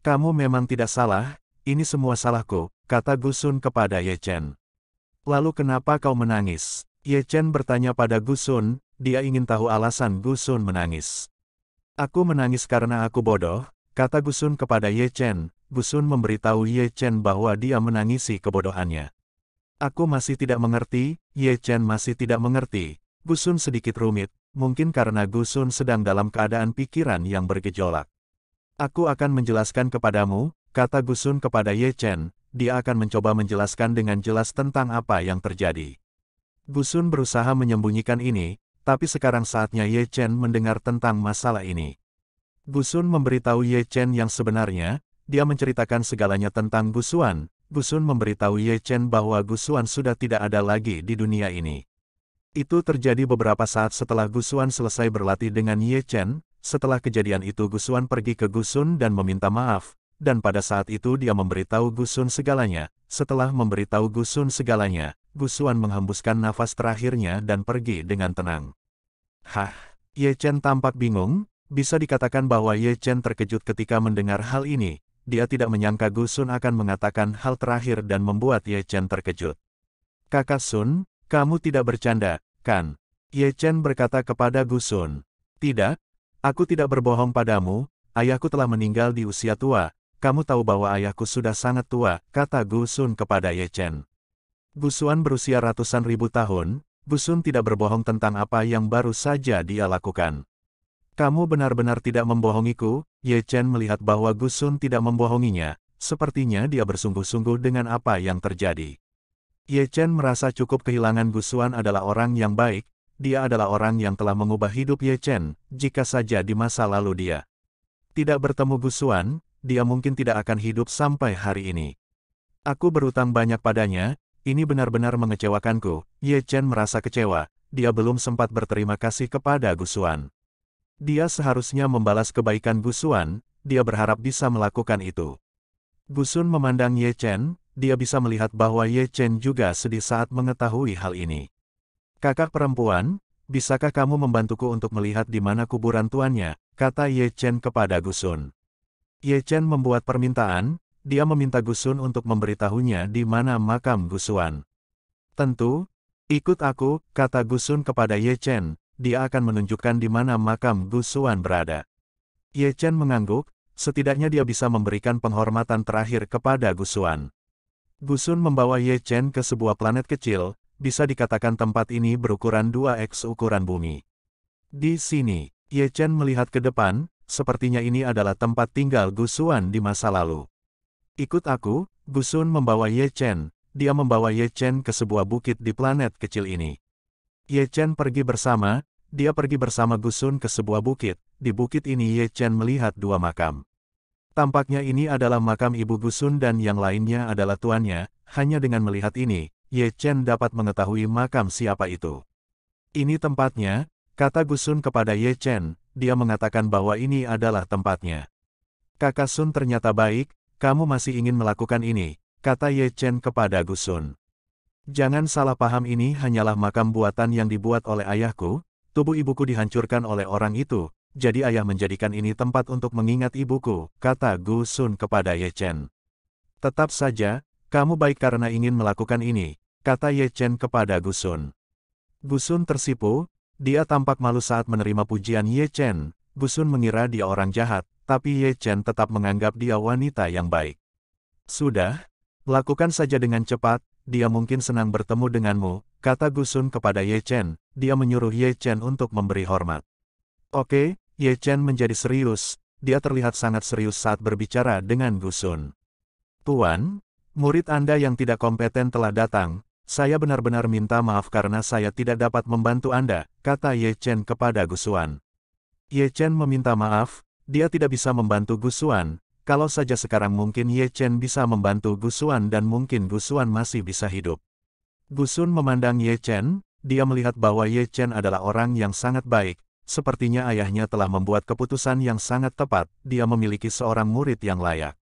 Kamu memang tidak salah, ini semua salahku, kata Gusun kepada Ye Chen. Lalu kenapa kau menangis? Ye Chen bertanya pada Gusun, dia ingin tahu alasan Gusun menangis. Aku menangis karena aku bodoh, kata Gusun kepada Ye Chen. Gusun memberitahu Ye Chen bahwa dia menangisi kebodohannya. Aku masih tidak mengerti, Ye Chen masih tidak mengerti. Gusun sedikit rumit, mungkin karena Gusun sedang dalam keadaan pikiran yang bergejolak. Aku akan menjelaskan kepadamu, kata Gusun kepada Ye Chen, dia akan mencoba menjelaskan dengan jelas tentang apa yang terjadi. Gusun berusaha menyembunyikan ini, tapi sekarang saatnya Ye Chen mendengar tentang masalah ini. Busun memberitahu Ye Chen yang sebenarnya, dia menceritakan segalanya tentang Gusuan. Busun memberitahu Ye Chen bahwa Gusuan sudah tidak ada lagi di dunia ini. Itu terjadi beberapa saat setelah Gusuan selesai berlatih dengan Ye Chen, setelah kejadian itu Gusuan pergi ke Gusun dan meminta maaf, dan pada saat itu dia memberitahu Gusun segalanya. Setelah memberitahu Gusun segalanya, Gusuan menghembuskan nafas terakhirnya dan pergi dengan tenang. Hah, Ye Chen tampak bingung, bisa dikatakan bahwa Ye Chen terkejut ketika mendengar hal ini. Dia tidak menyangka Gusun akan mengatakan hal terakhir dan membuat Ye Chen terkejut. Kakak Sun, kamu tidak bercanda, kan? Ye Chen berkata kepada Gusun. Tidak, aku tidak berbohong padamu, ayahku telah meninggal di usia tua, kamu tahu bahwa ayahku sudah sangat tua, kata Gusun kepada Ye Chen. Gusuan berusia ratusan ribu tahun, Gusun tidak berbohong tentang apa yang baru saja dia lakukan. Kamu benar-benar tidak membohongiku, Ye Chen melihat bahwa Gusun tidak membohonginya, sepertinya dia bersungguh-sungguh dengan apa yang terjadi. Ye Chen merasa cukup kehilangan Gusuan adalah orang yang baik, dia adalah orang yang telah mengubah hidup Ye Chen, jika saja di masa lalu dia tidak bertemu Gusuan, dia mungkin tidak akan hidup sampai hari ini. Aku berutang banyak padanya, ini benar-benar mengecewakanku. Ye Chen merasa kecewa, dia belum sempat berterima kasih kepada Gusuan. Dia seharusnya membalas kebaikan Gusuan, dia berharap bisa melakukan itu. Gusun memandang Ye Chen, dia bisa melihat bahwa Ye Chen juga sedih saat mengetahui hal ini. Kakak perempuan, bisakah kamu membantuku untuk melihat di mana kuburan tuannya, kata Ye Chen kepada Gusun. Ye Chen membuat permintaan, dia meminta Gusun untuk memberitahunya di mana makam Gusuan. Tentu, ikut aku, kata Gusun kepada Ye Chen, dia akan menunjukkan di mana makam Gusuan berada. Ye Chen mengangguk, setidaknya dia bisa memberikan penghormatan terakhir kepada Gusuan. Gusun membawa Ye Chen ke sebuah planet kecil, bisa dikatakan tempat ini berukuran 2x ukuran bumi. Di sini, Ye Chen melihat ke depan, sepertinya ini adalah tempat tinggal Gusuan di masa lalu. Ikut aku, Gusun membawa Ye Chen, dia membawa Ye Chen ke sebuah bukit di planet kecil ini. Ye Chen pergi bersama, dia pergi bersama Gusun ke sebuah bukit, di bukit ini Ye Chen melihat dua makam. Tampaknya ini adalah makam ibu Gusun dan yang lainnya adalah tuannya, hanya dengan melihat ini, Ye Chen dapat mengetahui makam siapa itu. Ini tempatnya, kata Gusun kepada Ye Chen, dia mengatakan bahwa ini adalah tempatnya. Kakak Sun ternyata baik, kamu masih ingin melakukan ini, kata Ye Chen kepada Gu Sun. Jangan salah paham ini hanyalah makam buatan yang dibuat oleh ayahku, tubuh ibuku dihancurkan oleh orang itu, jadi ayah menjadikan ini tempat untuk mengingat ibuku, kata Gusun kepada Ye Chen. Tetap saja, kamu baik karena ingin melakukan ini, kata Ye Chen kepada Gu Sun. Gu Sun tersipu, dia tampak malu saat menerima pujian Ye Chen. Gusun mengira dia orang jahat, tapi Ye Chen tetap menganggap dia wanita yang baik. Sudah, lakukan saja dengan cepat, dia mungkin senang bertemu denganmu, kata Gusun kepada Ye Chen. Dia menyuruh Ye Chen untuk memberi hormat. Oke, Ye Chen menjadi serius. Dia terlihat sangat serius saat berbicara dengan Gusun. Tuan, murid Anda yang tidak kompeten telah datang, saya benar-benar minta maaf karena saya tidak dapat membantu Anda, kata Ye Chen kepada Gusuan. Ye Chen meminta maaf, dia tidak bisa membantu Gusuan, kalau saja sekarang mungkin Ye Chen bisa membantu Gusuan dan mungkin Gusuan masih bisa hidup. Gusun memandang Ye Chen, dia melihat bahwa Ye Chen adalah orang yang sangat baik, sepertinya ayahnya telah membuat keputusan yang sangat tepat, dia memiliki seorang murid yang layak.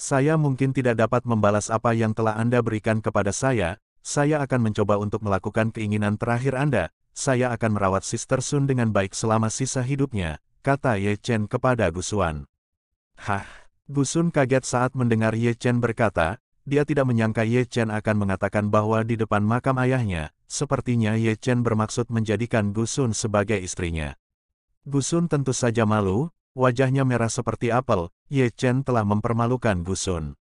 Saya mungkin tidak dapat membalas apa yang telah Anda berikan kepada saya, saya akan mencoba untuk melakukan keinginan terakhir Anda, saya akan merawat Sister Sun dengan baik selama sisa hidupnya, kata Ye Chen kepada Gu Xuan. Hah, Gu Sun kaget saat mendengar Ye Chen berkata, dia tidak menyangka Ye Chen akan mengatakan bahwa di depan makam ayahnya, sepertinya Ye Chen bermaksud menjadikan Gu Sun sebagai istrinya. Gu Sun tentu saja malu, wajahnya merah seperti apel, Ye Chen telah mempermalukan Gu Sun.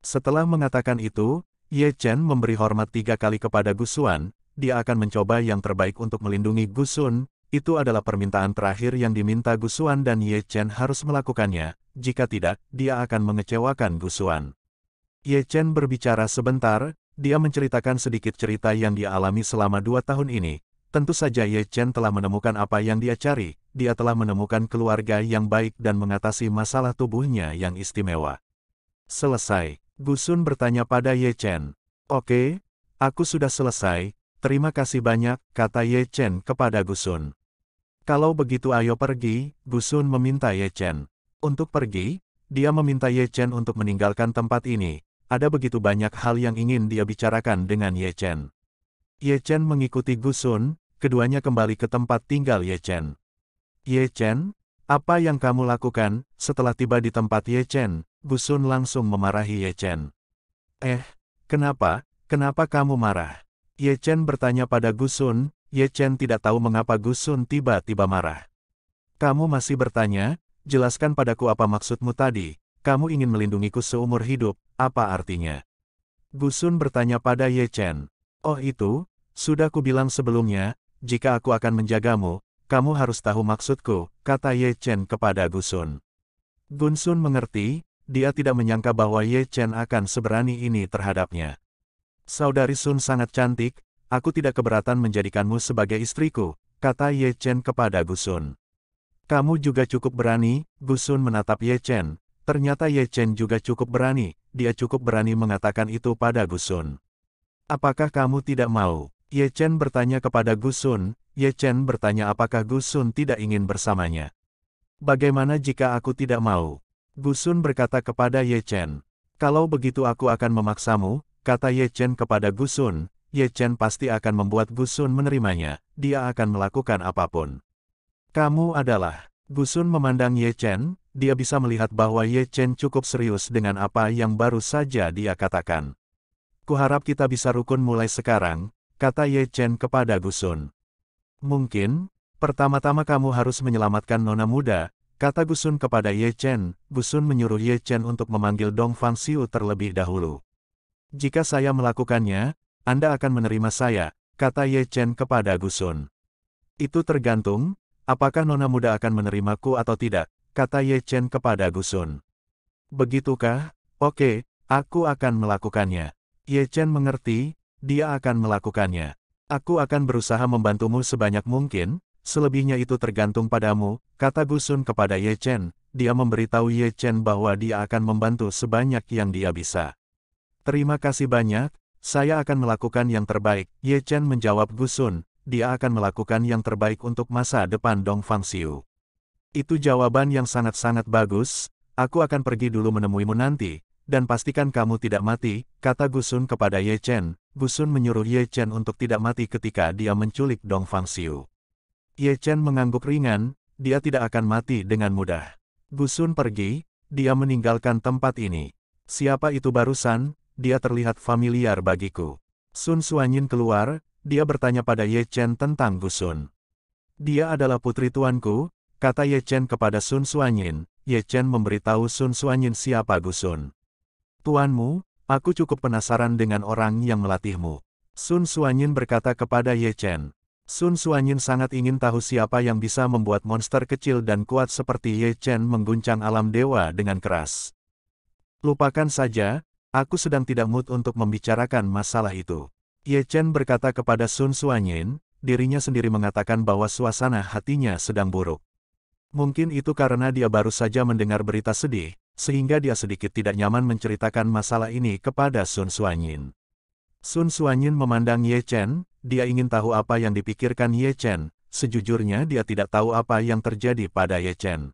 Setelah mengatakan itu, Ye Chen memberi hormat tiga kali kepada Gusuan, dia akan mencoba yang terbaik untuk melindungi Gusun, itu adalah permintaan terakhir yang diminta Gusuan dan Ye Chen harus melakukannya, jika tidak, dia akan mengecewakan Gusuan. Ye Chen berbicara sebentar, dia menceritakan sedikit cerita yang dia alami selama dua tahun ini. Tentu saja Ye Chen telah menemukan apa yang dia cari, dia telah menemukan keluarga yang baik dan mengatasi masalah tubuhnya yang istimewa. Selesai. Gusun bertanya pada Ye Chen. Oke, aku sudah selesai, terima kasih banyak, kata Ye Chen kepada Gusun. Kalau begitu ayo pergi, Gusun meminta Ye Chen. Untuk pergi, dia meminta Ye Chen untuk meninggalkan tempat ini. Ada begitu banyak hal yang ingin dia bicarakan dengan Ye Chen. Ye Chen mengikuti Gusun, keduanya kembali ke tempat tinggal Ye Chen. Ye Chen, apa yang kamu lakukan? Setelah tiba di tempat Ye Chen, Busun langsung memarahi Ye Chen. Eh, kenapa? Kenapa kamu marah? Ye Chen bertanya pada Gusun, Ye Chen tidak tahu mengapa Gusun tiba-tiba marah. Kamu masih bertanya, jelaskan padaku apa maksudmu tadi, kamu ingin melindungiku seumur hidup, apa artinya? Gusun bertanya pada Ye Chen. Oh itu, sudah kubilang sebelumnya, jika aku akan menjagamu, kamu harus tahu maksudku, kata Ye Chen kepada Gusun. Gunsun mengerti, dia tidak menyangka bahwa Ye Chen akan seberani ini terhadapnya. Saudari Sun sangat cantik, aku tidak keberatan menjadikanmu sebagai istriku, kata Ye Chen kepada Gusun. Kamu juga cukup berani, Gusun menatap Ye Chen. Ternyata Ye Chen juga cukup berani, dia cukup berani mengatakan itu pada Gusun. Apakah kamu tidak mau? Ye Chen bertanya kepada Gusun, Ye Chen bertanya apakah Gusun tidak ingin bersamanya. Bagaimana jika aku tidak mau? Gusun berkata kepada Ye Chen, kalau begitu aku akan memaksamu, kata Ye Chen kepada Gusun, Ye Chen pasti akan membuat Gusun menerimanya, dia akan melakukan apapun. Kamu adalah, Gusun memandang Ye Chen, dia bisa melihat bahwa Ye Chen cukup serius dengan apa yang baru saja dia katakan. Kuharap kita bisa rukun mulai sekarang, kata Ye Chen kepada Gusun. Mungkin, pertama-tama kamu harus menyelamatkan nona muda, Kata Gusun kepada Ye Chen, Gusun menyuruh Ye Chen untuk memanggil Dong Fang Xiu terlebih dahulu. Jika saya melakukannya, Anda akan menerima saya, kata Ye Chen kepada Gusun. Itu tergantung, apakah nona muda akan menerimaku atau tidak, kata Ye Chen kepada Gusun. Begitukah? Oke, aku akan melakukannya. Ye Chen mengerti, dia akan melakukannya. Aku akan berusaha membantumu sebanyak mungkin, Selebihnya itu tergantung padamu, kata Gusun kepada Ye Chen. Dia memberitahu Ye Chen bahwa dia akan membantu sebanyak yang dia bisa. Terima kasih banyak, saya akan melakukan yang terbaik. Ye Chen menjawab Gusun, dia akan melakukan yang terbaik untuk masa depan Dong Fang Xiu. Itu jawaban yang sangat-sangat bagus, aku akan pergi dulu menemuimu nanti, dan pastikan kamu tidak mati, kata Gusun kepada Ye Chen. Gusun menyuruh Ye Chen untuk tidak mati ketika dia menculik Dong Fang Xiu. Ye Chen mengangguk ringan, dia tidak akan mati dengan mudah. Gusun pergi, dia meninggalkan tempat ini. Siapa itu barusan, dia terlihat familiar bagiku. Sun Suanyin keluar, dia bertanya pada Ye Chen tentang Gusun. Dia adalah putri tuanku, kata Ye Chen kepada Sun Suanyin. Ye Chen memberitahu Sun Suanyin siapa Gusun. Tuanmu, aku cukup penasaran dengan orang yang melatihmu. Sun Suanyin berkata kepada Ye Chen, Sun Suanyin sangat ingin tahu siapa yang bisa membuat monster kecil dan kuat seperti Ye Chen mengguncang alam dewa dengan keras. Lupakan saja, aku sedang tidak mood untuk membicarakan masalah itu. Ye Chen berkata kepada Sun Suanyin, dirinya sendiri mengatakan bahwa suasana hatinya sedang buruk. Mungkin itu karena dia baru saja mendengar berita sedih, sehingga dia sedikit tidak nyaman menceritakan masalah ini kepada Sun Suanyin. Sun Xuanyin memandang Ye Chen, dia ingin tahu apa yang dipikirkan Ye Chen, sejujurnya dia tidak tahu apa yang terjadi pada Ye Chen.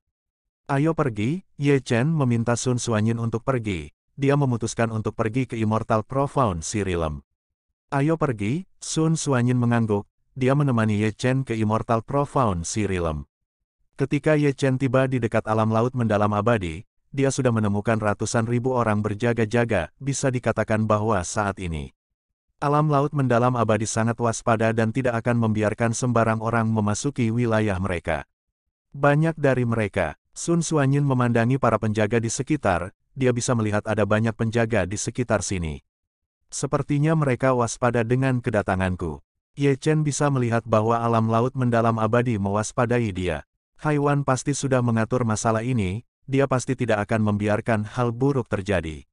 Ayo pergi, Ye Chen meminta Sun Xuanyin untuk pergi. Dia memutuskan untuk pergi ke Immortal Profound Sirilem. Ayo pergi, Sun Xuanyin mengangguk, dia menemani Ye Chen ke Immortal Profound Sirilem. Ketika Ye Chen tiba di dekat alam laut mendalam abadi, dia sudah menemukan ratusan ribu orang berjaga-jaga, bisa dikatakan bahwa saat ini. Alam laut mendalam abadi sangat waspada dan tidak akan membiarkan sembarang orang memasuki wilayah mereka. Banyak dari mereka, Sun Suanyin memandangi para penjaga di sekitar, dia bisa melihat ada banyak penjaga di sekitar sini. Sepertinya mereka waspada dengan kedatanganku. Ye Chen bisa melihat bahwa alam laut mendalam abadi mewaspadai dia. Haiwan pasti sudah mengatur masalah ini, dia pasti tidak akan membiarkan hal buruk terjadi.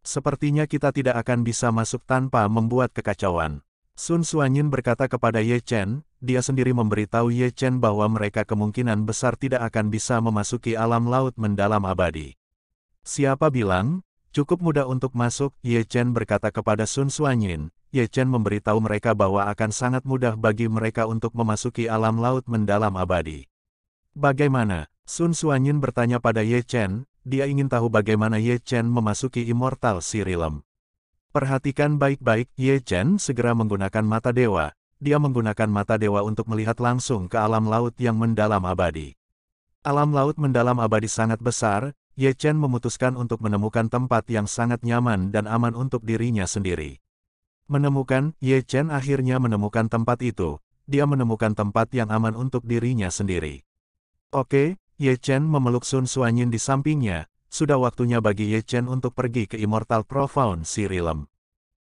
Sepertinya kita tidak akan bisa masuk tanpa membuat kekacauan. Sun Suanyin berkata kepada Ye Chen, dia sendiri memberitahu Ye Chen bahwa mereka kemungkinan besar tidak akan bisa memasuki alam laut mendalam abadi. Siapa bilang? Cukup mudah untuk masuk, Ye Chen berkata kepada Sun Suanyin. Ye Chen memberitahu mereka bahwa akan sangat mudah bagi mereka untuk memasuki alam laut mendalam abadi. Bagaimana? Sun Suanyin bertanya pada Ye Chen, dia ingin tahu bagaimana Ye Chen memasuki Immortal Sirilem. Perhatikan baik-baik, Ye Chen segera menggunakan mata dewa. Dia menggunakan mata dewa untuk melihat langsung ke alam laut yang mendalam abadi. Alam laut mendalam abadi sangat besar, Ye Chen memutuskan untuk menemukan tempat yang sangat nyaman dan aman untuk dirinya sendiri. Menemukan, Ye Chen akhirnya menemukan tempat itu. Dia menemukan tempat yang aman untuk dirinya sendiri. Oke, Ye Chen memeluk Sun Suanyin di sampingnya, sudah waktunya bagi Ye Chen untuk pergi ke Immortal Profound Sirilem.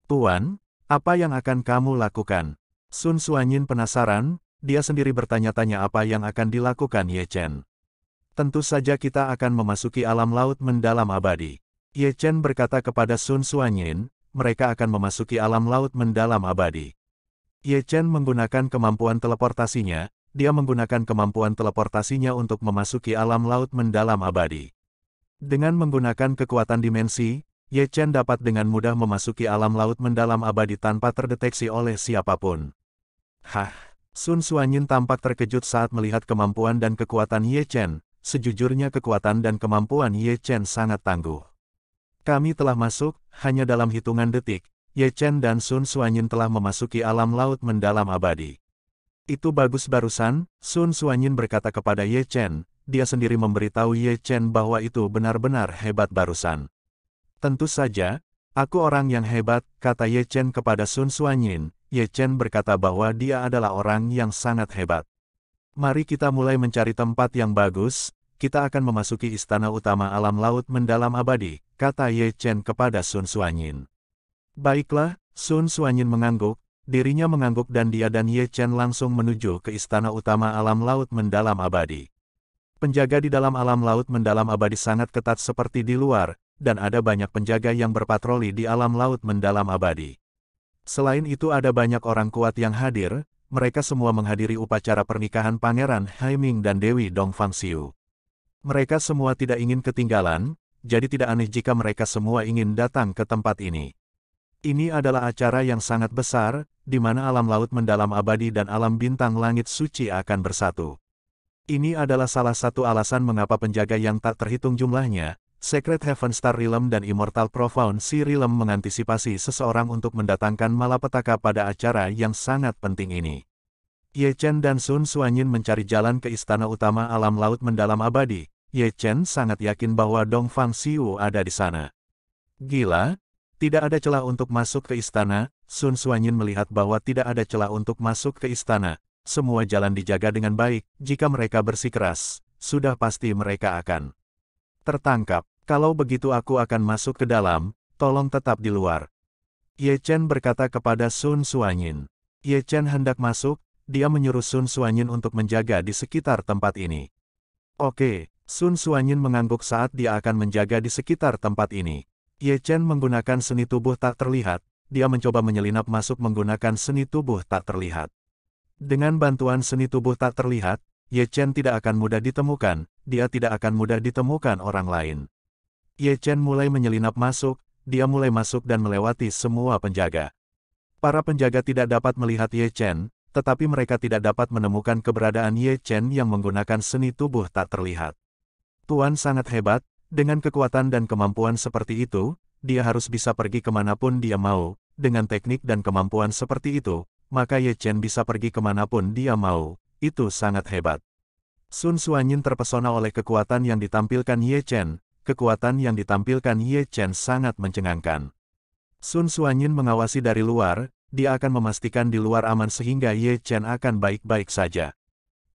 Tuan, apa yang akan kamu lakukan? Sun Suanyin penasaran, dia sendiri bertanya-tanya apa yang akan dilakukan Ye Chen. Tentu saja kita akan memasuki alam laut mendalam abadi. Ye Chen berkata kepada Sun Suanyin, mereka akan memasuki alam laut mendalam abadi. Ye Chen menggunakan kemampuan teleportasinya, dia menggunakan kemampuan teleportasinya untuk memasuki alam laut mendalam abadi. Dengan menggunakan kekuatan dimensi, Ye Chen dapat dengan mudah memasuki alam laut mendalam abadi tanpa terdeteksi oleh siapapun. Hah, Sun Suanyin tampak terkejut saat melihat kemampuan dan kekuatan Ye Chen, sejujurnya kekuatan dan kemampuan Ye Chen sangat tangguh. Kami telah masuk, hanya dalam hitungan detik, Ye Chen dan Sun Suanyin telah memasuki alam laut mendalam abadi. Itu bagus barusan, Sun Suanyin berkata kepada Ye Chen, dia sendiri memberitahu Ye Chen bahwa itu benar-benar hebat barusan. Tentu saja, aku orang yang hebat, kata Ye Chen kepada Sun Suanyin. Ye Chen berkata bahwa dia adalah orang yang sangat hebat. Mari kita mulai mencari tempat yang bagus, kita akan memasuki istana utama alam laut mendalam abadi, kata Ye Chen kepada Sun Suanyin. Baiklah, Sun Suanyin mengangguk, Dirinya mengangguk dan dia dan Ye Chen langsung menuju ke istana utama alam laut mendalam abadi. Penjaga di dalam alam laut mendalam abadi sangat ketat seperti di luar, dan ada banyak penjaga yang berpatroli di alam laut mendalam abadi. Selain itu ada banyak orang kuat yang hadir, mereka semua menghadiri upacara pernikahan Pangeran Haiming dan Dewi Dongfang Xiu. Mereka semua tidak ingin ketinggalan, jadi tidak aneh jika mereka semua ingin datang ke tempat ini. Ini adalah acara yang sangat besar, di mana alam laut mendalam abadi dan alam bintang langit suci akan bersatu. Ini adalah salah satu alasan mengapa penjaga yang tak terhitung jumlahnya, Secret Heaven Star Realm dan Immortal Profound Sea Realm mengantisipasi seseorang untuk mendatangkan malapetaka pada acara yang sangat penting ini. Ye Chen dan Sun Suanyin mencari jalan ke istana utama alam laut mendalam abadi. Ye Chen sangat yakin bahwa Dong Fang Xiu ada di sana. Gila, tidak ada celah untuk masuk ke istana, Sun Suanyin melihat bahwa tidak ada celah untuk masuk ke istana. Semua jalan dijaga dengan baik, jika mereka bersikeras, sudah pasti mereka akan tertangkap. Kalau begitu aku akan masuk ke dalam, tolong tetap di luar. Ye Chen berkata kepada Sun Suanyin. Ye Chen hendak masuk, dia menyuruh Sun Suanyin untuk menjaga di sekitar tempat ini. Oke, Sun Suanyin mengangguk saat dia akan menjaga di sekitar tempat ini. Ye Chen menggunakan seni tubuh tak terlihat, dia mencoba menyelinap masuk menggunakan seni tubuh tak terlihat. Dengan bantuan seni tubuh tak terlihat, Ye Chen tidak akan mudah ditemukan, dia tidak akan mudah ditemukan orang lain. Ye Chen mulai menyelinap masuk, dia mulai masuk dan melewati semua penjaga. Para penjaga tidak dapat melihat Ye Chen, tetapi mereka tidak dapat menemukan keberadaan Ye Chen yang menggunakan seni tubuh tak terlihat. Tuan sangat hebat, dengan kekuatan dan kemampuan seperti itu, dia harus bisa pergi kemanapun dia mau. Dengan teknik dan kemampuan seperti itu, maka Ye Chen bisa pergi kemanapun dia mau. Itu sangat hebat. Sun Suanyin terpesona oleh kekuatan yang ditampilkan Ye Chen. Kekuatan yang ditampilkan Ye Chen sangat mencengangkan. Sun Suanyin mengawasi dari luar, dia akan memastikan di luar aman sehingga Ye Chen akan baik-baik saja.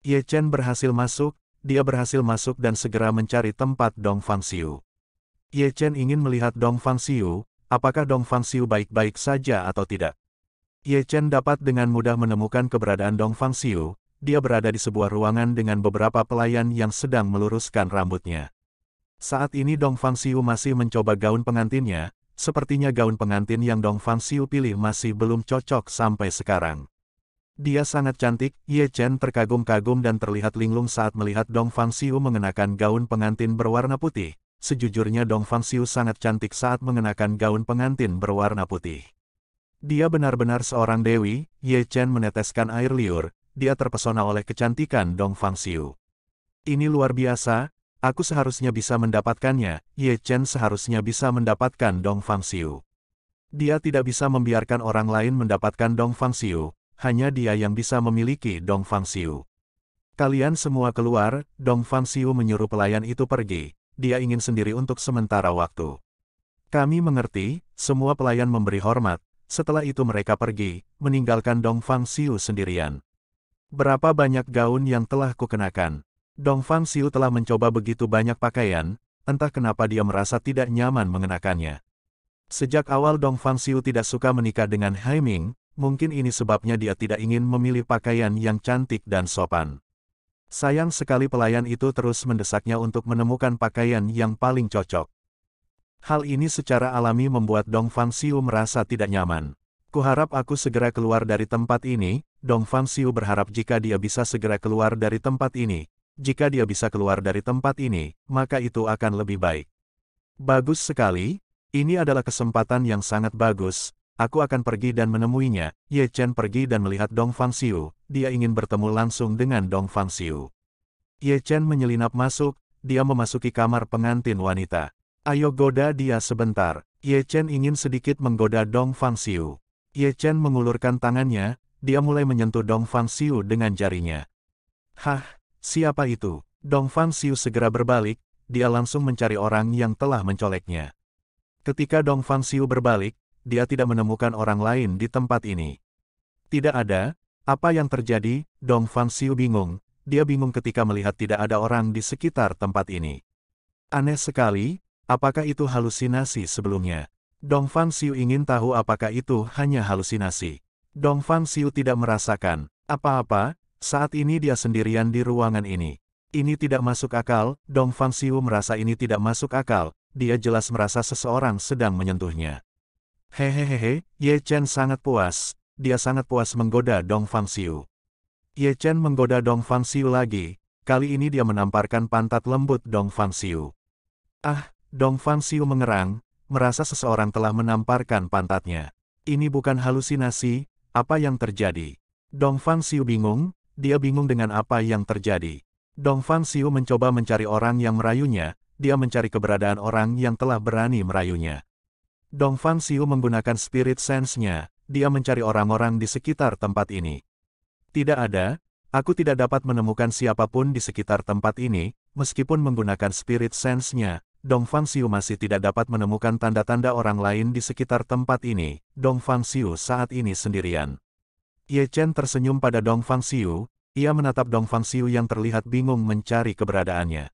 Ye Chen berhasil masuk, dia berhasil masuk dan segera mencari tempat Dong Fang Xiu. Ye Chen ingin melihat Dong Fang Xiu, apakah Dong Fang Xiu baik-baik saja atau tidak. Ye Chen dapat dengan mudah menemukan keberadaan Dong Fang Xiu, dia berada di sebuah ruangan dengan beberapa pelayan yang sedang meluruskan rambutnya. Saat ini Dong Fang Xiu masih mencoba gaun pengantinnya, sepertinya gaun pengantin yang Dong Fang Xiu pilih masih belum cocok sampai sekarang. Dia sangat cantik, Ye Chen terkagum-kagum dan terlihat linglung saat melihat Dong Fang Xiu mengenakan gaun pengantin berwarna putih. Sejujurnya Dong Fang Xiu sangat cantik saat mengenakan gaun pengantin berwarna putih. Dia benar-benar seorang dewi, Ye Chen meneteskan air liur, dia terpesona oleh kecantikan Dong Fang Xiu. Ini luar biasa, aku seharusnya bisa mendapatkannya, Ye Chen seharusnya bisa mendapatkan Dong Fang Xiu. Dia tidak bisa membiarkan orang lain mendapatkan Dong Fang Xiu, hanya dia yang bisa memiliki Dong Fang Xiu. Kalian semua keluar, Dong Fang Xiu menyuruh pelayan itu pergi, dia ingin sendiri untuk sementara waktu. Kami mengerti, semua pelayan memberi hormat, setelah itu mereka pergi, meninggalkan Dong Fang Xiu sendirian. Berapa banyak gaun yang telah kukenakan? Dong Fang Xiu telah mencoba begitu banyak pakaian, entah kenapa dia merasa tidak nyaman mengenakannya. Sejak awal Dong Fang Xiu tidak suka menikah dengan Haiming, Mungkin ini sebabnya dia tidak ingin memilih pakaian yang cantik dan sopan. Sayang sekali pelayan itu terus mendesaknya untuk menemukan pakaian yang paling cocok. Hal ini secara alami membuat Dong Fang Xiu merasa tidak nyaman. Kuharap aku segera keluar dari tempat ini, Dong Fang Xiu berharap jika dia bisa segera keluar dari tempat ini. Jika dia bisa keluar dari tempat ini, maka itu akan lebih baik. Bagus sekali, ini adalah kesempatan yang sangat bagus, Aku akan pergi dan menemuinya. Ye Chen pergi dan melihat Dong Fang Xiu. dia ingin bertemu langsung dengan Dong Fang Xiu. Ye Chen menyelinap masuk, dia memasuki kamar pengantin wanita. Ayo goda dia sebentar. Ye Chen ingin sedikit menggoda Dong Fang Xiu. Ye Chen mengulurkan tangannya, dia mulai menyentuh Dong Fang Xiu dengan jarinya. Hah, siapa itu? Dong Fang Xiu segera berbalik, dia langsung mencari orang yang telah mencoleknya. Ketika Dong Fang Xiu berbalik, dia tidak menemukan orang lain di tempat ini. Tidak ada, apa yang terjadi, Dong Fan Xiu bingung, dia bingung ketika melihat tidak ada orang di sekitar tempat ini. Aneh sekali, apakah itu halusinasi sebelumnya? Dong Fan Xiu ingin tahu apakah itu hanya halusinasi. Dong Fan Xiu tidak merasakan apa-apa, saat ini dia sendirian di ruangan ini. Ini tidak masuk akal, Dong Fan Xiu merasa ini tidak masuk akal, dia jelas merasa seseorang sedang menyentuhnya. Hehehehe, Ye Chen sangat puas. Dia sangat puas menggoda Dong Fang Xiu. Ye Chen menggoda Dong Fang Xiu lagi. Kali ini dia menamparkan pantat lembut Dong Fang Xiu. Ah, Dong Fang Xiu mengerang, merasa seseorang telah menamparkan pantatnya. Ini bukan halusinasi, apa yang terjadi? Dong Fang Xiu bingung, dia bingung dengan apa yang terjadi. Dong Fang Xiu mencoba mencari orang yang merayunya, dia mencari keberadaan orang yang telah berani merayunya. Dong Fan Xiu menggunakan spirit sense-nya, dia mencari orang-orang di sekitar tempat ini. Tidak ada, aku tidak dapat menemukan siapapun di sekitar tempat ini, meskipun menggunakan spirit sense-nya, Dong Fan Xiu masih tidak dapat menemukan tanda-tanda orang lain di sekitar tempat ini, Dong Fan Xiu saat ini sendirian. Ye Chen tersenyum pada Dong Fan Xiu, ia menatap Dong Fan Xiu yang terlihat bingung mencari keberadaannya.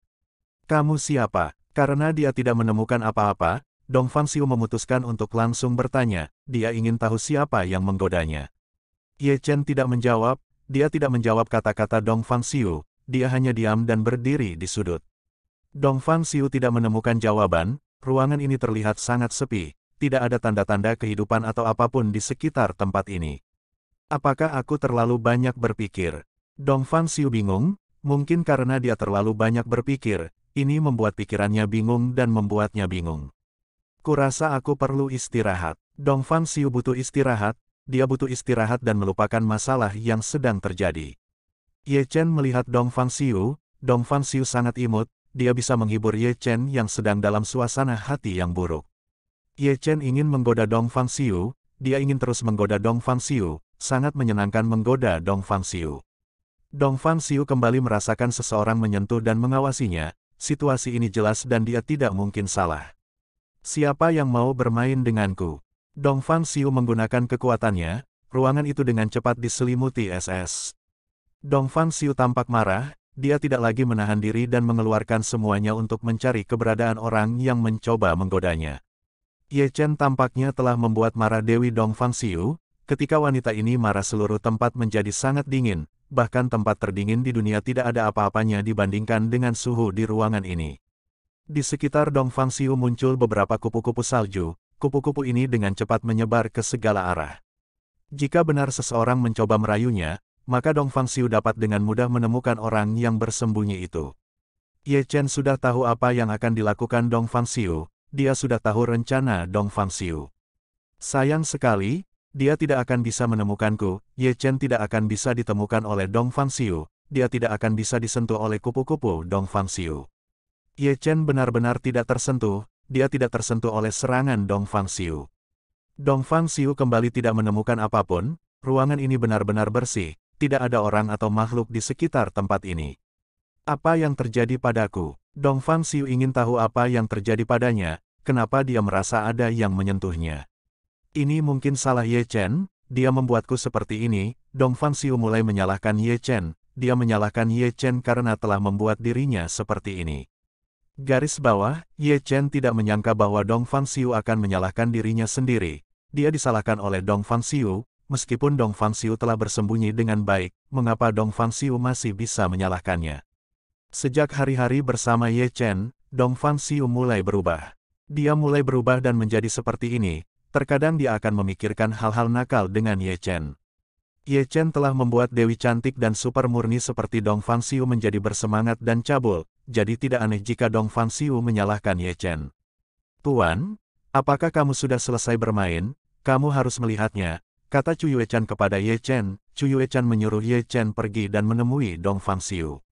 Kamu siapa? Karena dia tidak menemukan apa-apa, Dong Fanxiu memutuskan untuk langsung bertanya, dia ingin tahu siapa yang menggodanya. Ye Chen tidak menjawab, dia tidak menjawab kata-kata Dong Fanxiu, dia hanya diam dan berdiri di sudut. Dong Fanxiu tidak menemukan jawaban, ruangan ini terlihat sangat sepi, tidak ada tanda-tanda kehidupan atau apapun di sekitar tempat ini. Apakah aku terlalu banyak berpikir? Dong Fanxiu bingung, mungkin karena dia terlalu banyak berpikir, ini membuat pikirannya bingung dan membuatnya bingung. Aku rasa aku perlu istirahat. Dong Fang Xiu butuh istirahat, dia butuh istirahat dan melupakan masalah yang sedang terjadi. Ye Chen melihat Dong Fang Xiu, Dong Fang Xiu sangat imut, dia bisa menghibur Ye Chen yang sedang dalam suasana hati yang buruk. Ye Chen ingin menggoda Dong Fang Xiu, dia ingin terus menggoda Dong Fang Xiu, sangat menyenangkan menggoda Dong Fang Xiu. Dong Fang Xiu kembali merasakan seseorang menyentuh dan mengawasinya, situasi ini jelas dan dia tidak mungkin salah. Siapa yang mau bermain denganku? Dong Fang Xiu menggunakan kekuatannya, ruangan itu dengan cepat diselimuti SS. Dong Fang Xiu tampak marah, dia tidak lagi menahan diri dan mengeluarkan semuanya untuk mencari keberadaan orang yang mencoba menggodanya. Ye Chen tampaknya telah membuat marah Dewi Dong Fang Xiu, ketika wanita ini marah seluruh tempat menjadi sangat dingin, bahkan tempat terdingin di dunia tidak ada apa-apanya dibandingkan dengan suhu di ruangan ini. Di sekitar Dongfang Xiu muncul beberapa kupu-kupu salju, kupu-kupu ini dengan cepat menyebar ke segala arah. Jika benar seseorang mencoba merayunya, maka Dongfang Xiu dapat dengan mudah menemukan orang yang bersembunyi itu. Ye Chen sudah tahu apa yang akan dilakukan Dongfang Xiu, dia sudah tahu rencana Dongfang Xiu. Sayang sekali, dia tidak akan bisa menemukanku, Ye Chen tidak akan bisa ditemukan oleh Dongfang Xiu, dia tidak akan bisa disentuh oleh kupu-kupu Dongfang Xiu. Ye Chen benar-benar tidak tersentuh, dia tidak tersentuh oleh serangan Dong Fang Xiu. Dong Fang Xiu kembali tidak menemukan apapun, ruangan ini benar-benar bersih, tidak ada orang atau makhluk di sekitar tempat ini. Apa yang terjadi padaku? Dong Fang Xiu ingin tahu apa yang terjadi padanya, kenapa dia merasa ada yang menyentuhnya. Ini mungkin salah Ye Chen, dia membuatku seperti ini, Dong Fang Xiu mulai menyalahkan Ye Chen, dia menyalahkan Ye Chen karena telah membuat dirinya seperti ini. Garis bawah, Ye Chen tidak menyangka bahwa Dong Fang Xiu akan menyalahkan dirinya sendiri. Dia disalahkan oleh Dong Fang Xiu, meskipun Dong Fang Xiu telah bersembunyi dengan baik, mengapa Dong Fang Xiu masih bisa menyalahkannya? Sejak hari-hari bersama Ye Chen, Dong Fang Xiu mulai berubah. Dia mulai berubah dan menjadi seperti ini, terkadang dia akan memikirkan hal-hal nakal dengan Ye Chen. Ye Chen telah membuat Dewi cantik dan super murni seperti Dong Fang Xiu menjadi bersemangat dan cabul, jadi tidak aneh jika Dong Fang Xiu menyalahkan Ye Chen. Tuan, apakah kamu sudah selesai bermain? Kamu harus melihatnya, kata Chu Yue Chen kepada Ye Chen. Chu Yue Chen menyuruh Ye Chen pergi dan menemui Dong Fang Xiu.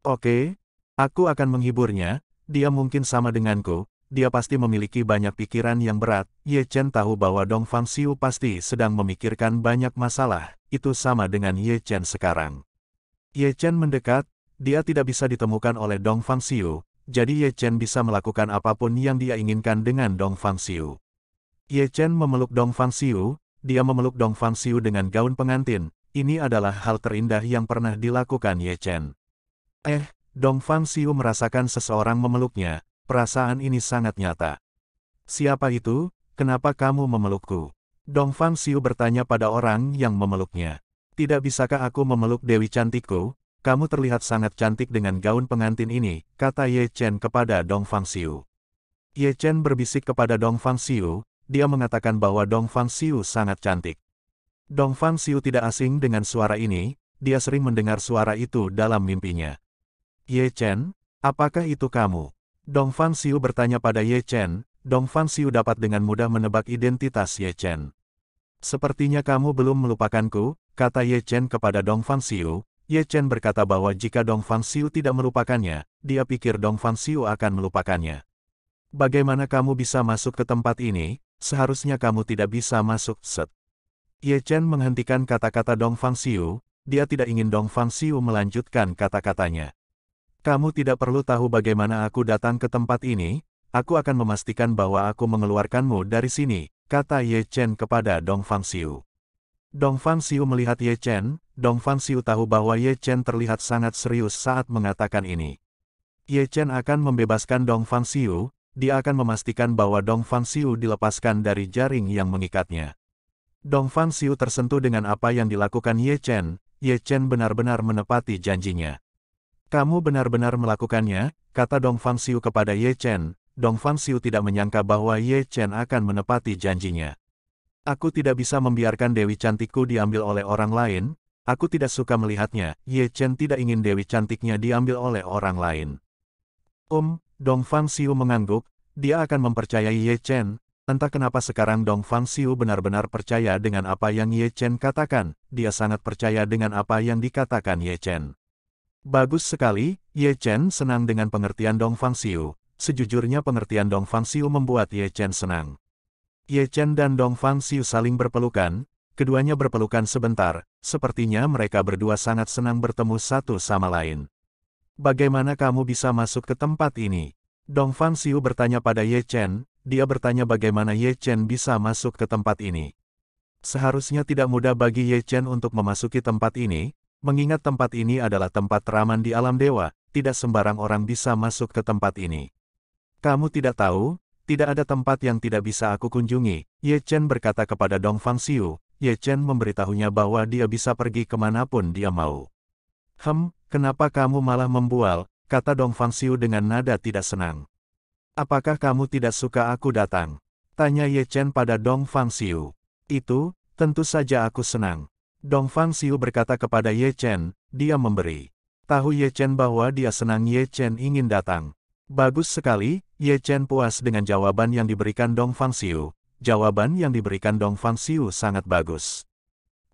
Oke, aku akan menghiburnya, dia mungkin sama denganku, dia pasti memiliki banyak pikiran yang berat. Ye Chen tahu bahwa Dong Fang Xiu pasti sedang memikirkan banyak masalah, itu sama dengan Ye Chen sekarang. Ye Chen mendekat, dia tidak bisa ditemukan oleh Dong Fang Xiu, jadi Ye Chen bisa melakukan apapun yang dia inginkan dengan Dong Fang Xiu. Ye Chen memeluk Dong Fang Xiu, dia memeluk Dong Fang Xiu dengan gaun pengantin, ini adalah hal terindah yang pernah dilakukan Ye Chen. Eh, Dong Fang Xiu merasakan seseorang memeluknya, Perasaan ini sangat nyata. Siapa itu? Kenapa kamu memelukku? Dong Fang Xiu bertanya pada orang yang memeluknya. Tidak bisakah aku memeluk Dewi Cantikku? Kamu terlihat sangat cantik dengan gaun pengantin ini, kata Ye Chen kepada Dong Fang Xiu. Ye Chen berbisik kepada Dong Fang Xiu, dia mengatakan bahwa Dong Fang Xiu sangat cantik. Dong Fang Xiu tidak asing dengan suara ini, dia sering mendengar suara itu dalam mimpinya. Ye Chen, apakah itu kamu? Dong Fan Xiu bertanya pada Ye Chen, Dong Fan Xiu dapat dengan mudah menebak identitas Ye Chen. Sepertinya kamu belum melupakanku, kata Ye Chen kepada Dong Fan Xiu. Ye Chen berkata bahwa jika Dong Fan Xiu tidak melupakannya, dia pikir Dong Fan Xiu akan melupakannya. Bagaimana kamu bisa masuk ke tempat ini? Seharusnya kamu tidak bisa masuk, set. Ye Chen menghentikan kata-kata Dong Fang Xiu, dia tidak ingin Dong Fang Xiu melanjutkan kata-katanya. Kamu tidak perlu tahu bagaimana aku datang ke tempat ini, aku akan memastikan bahwa aku mengeluarkanmu dari sini, kata Ye Chen kepada Dong Fang Xiu. Dong Fang Xiu melihat Ye Chen, Dong Fang Xiu tahu bahwa Ye Chen terlihat sangat serius saat mengatakan ini. Ye Chen akan membebaskan Dong Fang Xiu. dia akan memastikan bahwa Dong Fang Xiu dilepaskan dari jaring yang mengikatnya. Dong Fang Xiu tersentuh dengan apa yang dilakukan Ye Chen, Ye Chen benar-benar menepati janjinya. Kamu benar-benar melakukannya, kata Dong Fang Xiu kepada Ye Chen. Dong Fang Xiu tidak menyangka bahwa Ye Chen akan menepati janjinya. Aku tidak bisa membiarkan Dewi Cantikku diambil oleh orang lain, aku tidak suka melihatnya, Ye Chen tidak ingin Dewi Cantiknya diambil oleh orang lain. Om, um, Dong Fang Xiu mengangguk, dia akan mempercayai Ye Chen, entah kenapa sekarang Dong Fang Xiu benar-benar percaya dengan apa yang Ye Chen katakan, dia sangat percaya dengan apa yang dikatakan Ye Chen. Bagus sekali, Ye Chen senang dengan pengertian Dong Fang Xiu. Sejujurnya pengertian Dong Fang Xiu membuat Ye Chen senang. Ye Chen dan Dong Fang Xiu saling berpelukan, keduanya berpelukan sebentar, sepertinya mereka berdua sangat senang bertemu satu sama lain. Bagaimana kamu bisa masuk ke tempat ini? Dong Fang Xiu bertanya pada Ye Chen, dia bertanya bagaimana Ye Chen bisa masuk ke tempat ini. Seharusnya tidak mudah bagi Ye Chen untuk memasuki tempat ini, Mengingat tempat ini adalah tempat teraman di alam dewa, tidak sembarang orang bisa masuk ke tempat ini. Kamu tidak tahu, tidak ada tempat yang tidak bisa aku kunjungi, Ye Chen berkata kepada Dong Fang Xiu. Ye Chen memberitahunya bahwa dia bisa pergi kemanapun dia mau. Hem, kenapa kamu malah membual, kata Dong Fang Xiu dengan nada tidak senang. Apakah kamu tidak suka aku datang? Tanya Ye Chen pada Dong Fang Xiu. Itu, tentu saja aku senang. Dong Dongfang Xiu berkata kepada Ye Chen, dia memberi. Tahu Ye Chen bahwa dia senang Ye Chen ingin datang. Bagus sekali, Ye Chen puas dengan jawaban yang diberikan Dong Fang Xiu. Jawaban yang diberikan Dong Fang Xiu sangat bagus.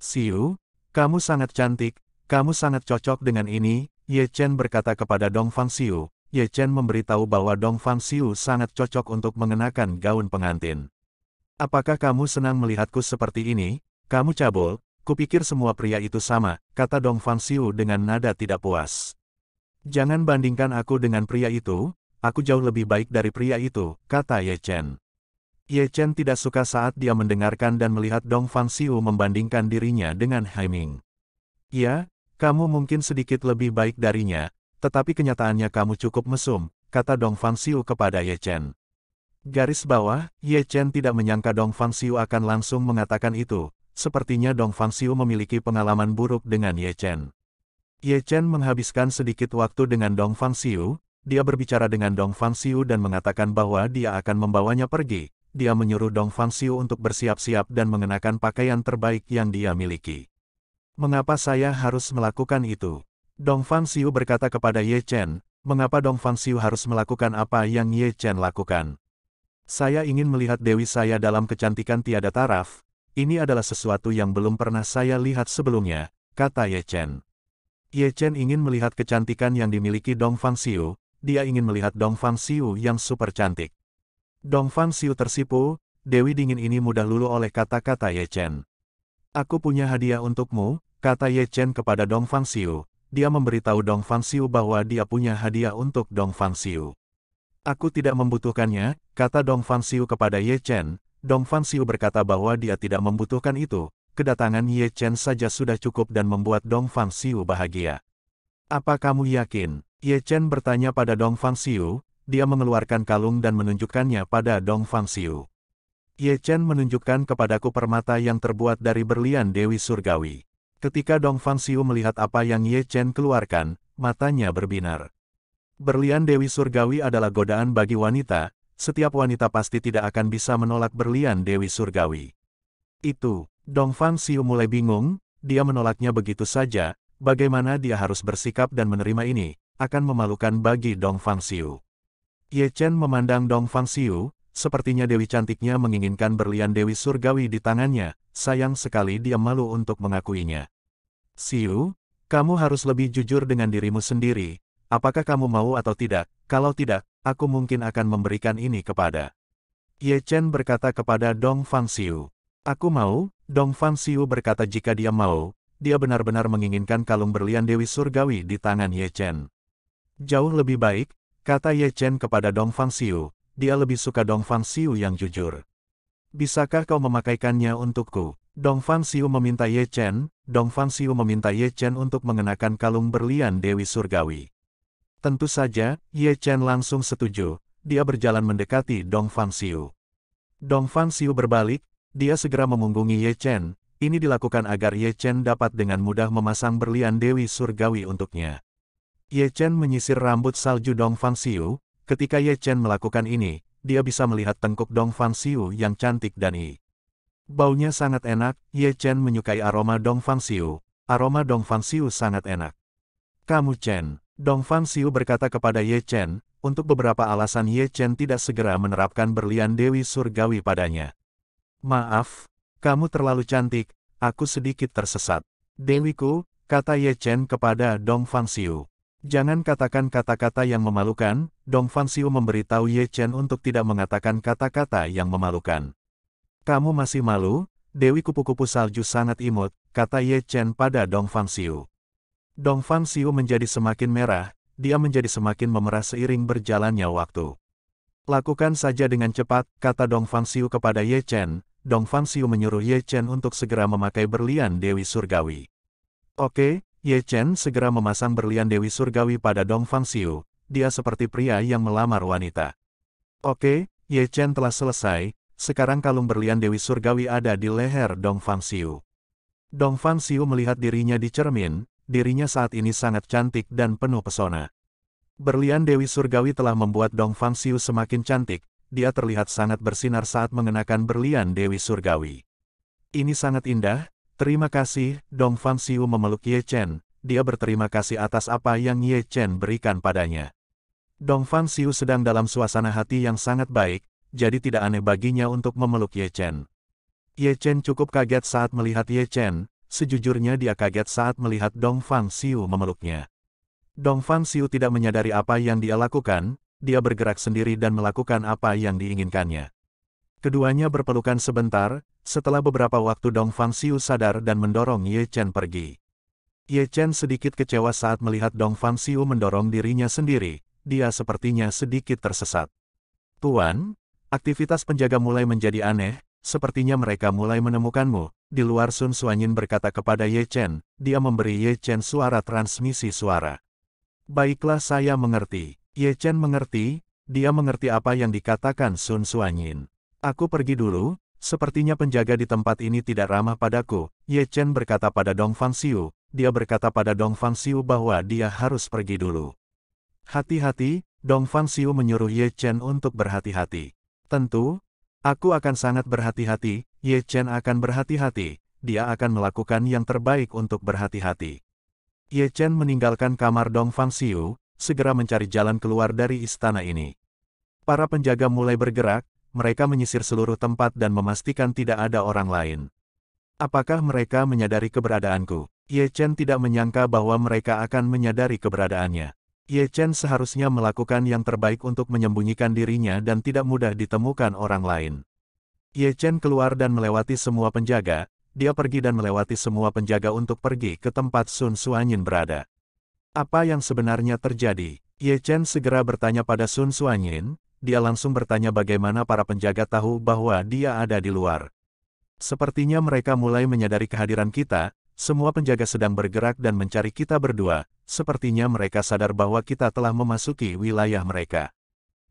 Xiu, kamu sangat cantik, kamu sangat cocok dengan ini, Ye Chen berkata kepada Dong Fang Xiu. Ye Chen memberitahu bahwa Dong Fang Xiu sangat cocok untuk mengenakan gaun pengantin. Apakah kamu senang melihatku seperti ini? Kamu cabul, kupikir semua pria itu sama, kata Dong Fang Xiu dengan nada tidak puas. Jangan bandingkan aku dengan pria itu, aku jauh lebih baik dari pria itu, kata Ye Chen. Ye Chen tidak suka saat dia mendengarkan dan melihat Dong Fang Xiu membandingkan dirinya dengan Haiming. Ya, kamu mungkin sedikit lebih baik darinya, tetapi kenyataannya kamu cukup mesum, kata Dong Fang Xiu kepada Ye Chen. Garis bawah, Ye Chen tidak menyangka Dong Fang Xiu akan langsung mengatakan itu, sepertinya Dong Fang Xiu memiliki pengalaman buruk dengan Ye Chen. Ye Chen menghabiskan sedikit waktu dengan Dong Fang Xiu, dia berbicara dengan Dong Fang Xiu dan mengatakan bahwa dia akan membawanya pergi. Dia menyuruh Dong Fang Xiu untuk bersiap-siap dan mengenakan pakaian terbaik yang dia miliki. Mengapa saya harus melakukan itu? Dong Fang Xiu berkata kepada Ye Chen, mengapa Dong Fang Xiu harus melakukan apa yang Ye Chen lakukan. Saya ingin melihat Dewi saya dalam kecantikan tiada taraf, ini adalah sesuatu yang belum pernah saya lihat sebelumnya, kata Ye Chen. Ye Chen ingin melihat kecantikan yang dimiliki Dong Fang Xiu, dia ingin melihat Dong Fang Xiu yang super cantik. Dong Fang Xiu tersipu, Dewi dingin ini mudah lulu oleh kata-kata Ye Chen. Aku punya hadiah untukmu, kata Ye Chen kepada Dong Fang Xiu. Dia memberitahu Dong Fang Xiu bahwa dia punya hadiah untuk Dong Fang Xiu. Aku tidak membutuhkannya, kata Dong Fang Xiu kepada Ye Chen, Dong Fan Xiu berkata bahwa dia tidak membutuhkan itu, kedatangan Ye Chen saja sudah cukup dan membuat Dong Fan Xiu bahagia. Apa kamu yakin? Ye Chen bertanya pada Dong Fan Xiu, dia mengeluarkan kalung dan menunjukkannya pada Dong Fang Xiu. Ye Chen menunjukkan kepadaku permata yang terbuat dari berlian Dewi Surgawi. Ketika Dong Fang Xiu melihat apa yang Ye Chen keluarkan, matanya berbinar. Berlian Dewi Surgawi adalah godaan bagi wanita, setiap wanita pasti tidak akan bisa menolak berlian Dewi Surgawi. Itu, Dong Fang Xiu mulai bingung, dia menolaknya begitu saja, bagaimana dia harus bersikap dan menerima ini, akan memalukan bagi Dong Fang Xiu. Ye Chen memandang Dong Fang Xiu, sepertinya Dewi cantiknya menginginkan berlian Dewi Surgawi di tangannya, sayang sekali dia malu untuk mengakuinya. Xiu, kamu harus lebih jujur dengan dirimu sendiri, apakah kamu mau atau tidak? Kalau tidak, aku mungkin akan memberikan ini kepada. Ye Chen berkata kepada Dong Fang Xiu. Aku mau, Dong Fang Xiu berkata jika dia mau, dia benar-benar menginginkan kalung berlian Dewi Surgawi di tangan Ye Chen. Jauh lebih baik, kata Ye Chen kepada Dong Fang Xiu. dia lebih suka Dong Fang Xiu yang jujur. Bisakah kau memakaikannya untukku? Dong Fang Xiu meminta Ye Chen, Dong Fang Xiu meminta Ye Chen untuk mengenakan kalung berlian Dewi Surgawi. Tentu saja, Ye Chen langsung setuju. Dia berjalan mendekati Dong Fang Xiu. Dong Fang Xiu berbalik, dia segera memunggungi Ye Chen. Ini dilakukan agar Ye Chen dapat dengan mudah memasang berlian Dewi Surgawi untuknya. Ye Chen menyisir rambut salju Dong Fang Xiu. Ketika Ye Chen melakukan ini, dia bisa melihat tengkuk Dong Fang Xiu yang cantik dan i. Baunya sangat enak, Ye Chen menyukai aroma Dong Fang Xiu. Aroma Dong Fang Xiu sangat enak. Kamu Chen, Dong Fan Xiu berkata kepada Ye Chen, untuk beberapa alasan Ye Chen tidak segera menerapkan berlian Dewi Surgawi padanya. Maaf, kamu terlalu cantik, aku sedikit tersesat. Dewiku, kata Ye Chen kepada Dong Fang Xiu. Jangan katakan kata-kata yang memalukan, Dong Fang Xiu memberitahu Ye Chen untuk tidak mengatakan kata-kata yang memalukan. Kamu masih malu? Dewi kupu-kupu salju sangat imut, kata Ye Chen pada Dong Fang Xiu. Dong Fan Xiu menjadi semakin merah, dia menjadi semakin memerah seiring berjalannya waktu. Lakukan saja dengan cepat, kata Dong Fan Xiu kepada Ye Chen. Dong Fan Xiu menyuruh Ye Chen untuk segera memakai berlian Dewi Surgawi. Oke, Ye Chen segera memasang berlian Dewi Surgawi pada Dong Fan Xiu. Dia seperti pria yang melamar wanita. Oke, Ye Chen telah selesai. Sekarang kalung berlian Dewi Surgawi ada di leher Dong Fan Xiu. Dong Fan Xiu melihat dirinya di cermin, dirinya saat ini sangat cantik dan penuh pesona. Berlian Dewi Surgawi telah membuat Dong Fang Xiu semakin cantik, dia terlihat sangat bersinar saat mengenakan berlian Dewi Surgawi. Ini sangat indah, terima kasih, Dong Fang Xiu memeluk Ye Chen, dia berterima kasih atas apa yang Ye Chen berikan padanya. Dong Fang Xiu sedang dalam suasana hati yang sangat baik, jadi tidak aneh baginya untuk memeluk Ye Chen. Ye Chen cukup kaget saat melihat Ye Chen, Sejujurnya dia kaget saat melihat Dong Fan Xiu memeluknya. Dong Fan Xiu tidak menyadari apa yang dia lakukan, dia bergerak sendiri dan melakukan apa yang diinginkannya. Keduanya berpelukan sebentar, setelah beberapa waktu Dong Fan Xiu sadar dan mendorong Ye Chen pergi. Ye Chen sedikit kecewa saat melihat Dong Fan Xiu mendorong dirinya sendiri, dia sepertinya sedikit tersesat. Tuan, aktivitas penjaga mulai menjadi aneh, sepertinya mereka mulai menemukanmu, di luar Sun Suanyin berkata kepada Ye Chen, dia memberi Ye Chen suara transmisi suara. Baiklah saya mengerti. Ye Chen mengerti, dia mengerti apa yang dikatakan Sun Suanyin. Aku pergi dulu, sepertinya penjaga di tempat ini tidak ramah padaku. Ye Chen berkata pada Dong Fang Xiu, dia berkata pada Dong Fang Xiu bahwa dia harus pergi dulu. Hati-hati, Dong Fang Xiu menyuruh Ye Chen untuk berhati-hati. Tentu, aku akan sangat berhati-hati, Ye Chen akan berhati-hati, dia akan melakukan yang terbaik untuk berhati-hati. Ye Chen meninggalkan kamar Dong Fang Xiu, segera mencari jalan keluar dari istana ini. Para penjaga mulai bergerak, mereka menyisir seluruh tempat dan memastikan tidak ada orang lain. Apakah mereka menyadari keberadaanku? Ye Chen tidak menyangka bahwa mereka akan menyadari keberadaannya. Ye Chen seharusnya melakukan yang terbaik untuk menyembunyikan dirinya dan tidak mudah ditemukan orang lain. Ye Chen keluar dan melewati semua penjaga, dia pergi dan melewati semua penjaga untuk pergi ke tempat Sun Suanyin berada. Apa yang sebenarnya terjadi? Ye Chen segera bertanya pada Sun Suanyin, dia langsung bertanya bagaimana para penjaga tahu bahwa dia ada di luar. Sepertinya mereka mulai menyadari kehadiran kita, semua penjaga sedang bergerak dan mencari kita berdua, sepertinya mereka sadar bahwa kita telah memasuki wilayah mereka.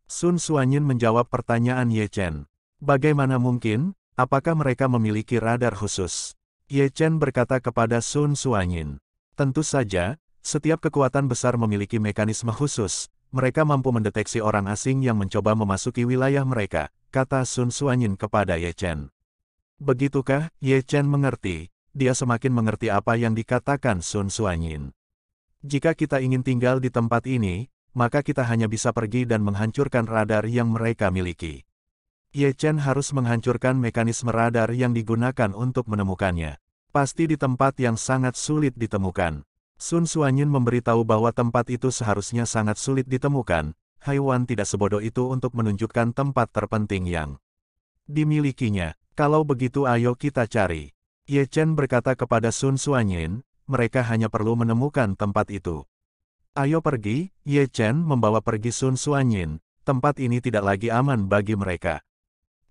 Sun Suanyin menjawab pertanyaan Ye Chen. Bagaimana mungkin, apakah mereka memiliki radar khusus? Ye Chen berkata kepada Sun Suanyin. Tentu saja, setiap kekuatan besar memiliki mekanisme khusus. Mereka mampu mendeteksi orang asing yang mencoba memasuki wilayah mereka, kata Sun Suanyin kepada Ye Chen. Begitukah, Ye Chen mengerti. Dia semakin mengerti apa yang dikatakan Sun Suanyin. Jika kita ingin tinggal di tempat ini, maka kita hanya bisa pergi dan menghancurkan radar yang mereka miliki. Ye Chen harus menghancurkan mekanisme radar yang digunakan untuk menemukannya. Pasti di tempat yang sangat sulit ditemukan. Sun Xuanyin memberitahu bahwa tempat itu seharusnya sangat sulit ditemukan, Haiwan tidak sebodoh itu untuk menunjukkan tempat terpenting yang dimilikinya. Kalau begitu ayo kita cari. Ye Chen berkata kepada Sun Xuanyin, mereka hanya perlu menemukan tempat itu. Ayo pergi, Ye Chen membawa pergi Sun Xuanyin, tempat ini tidak lagi aman bagi mereka.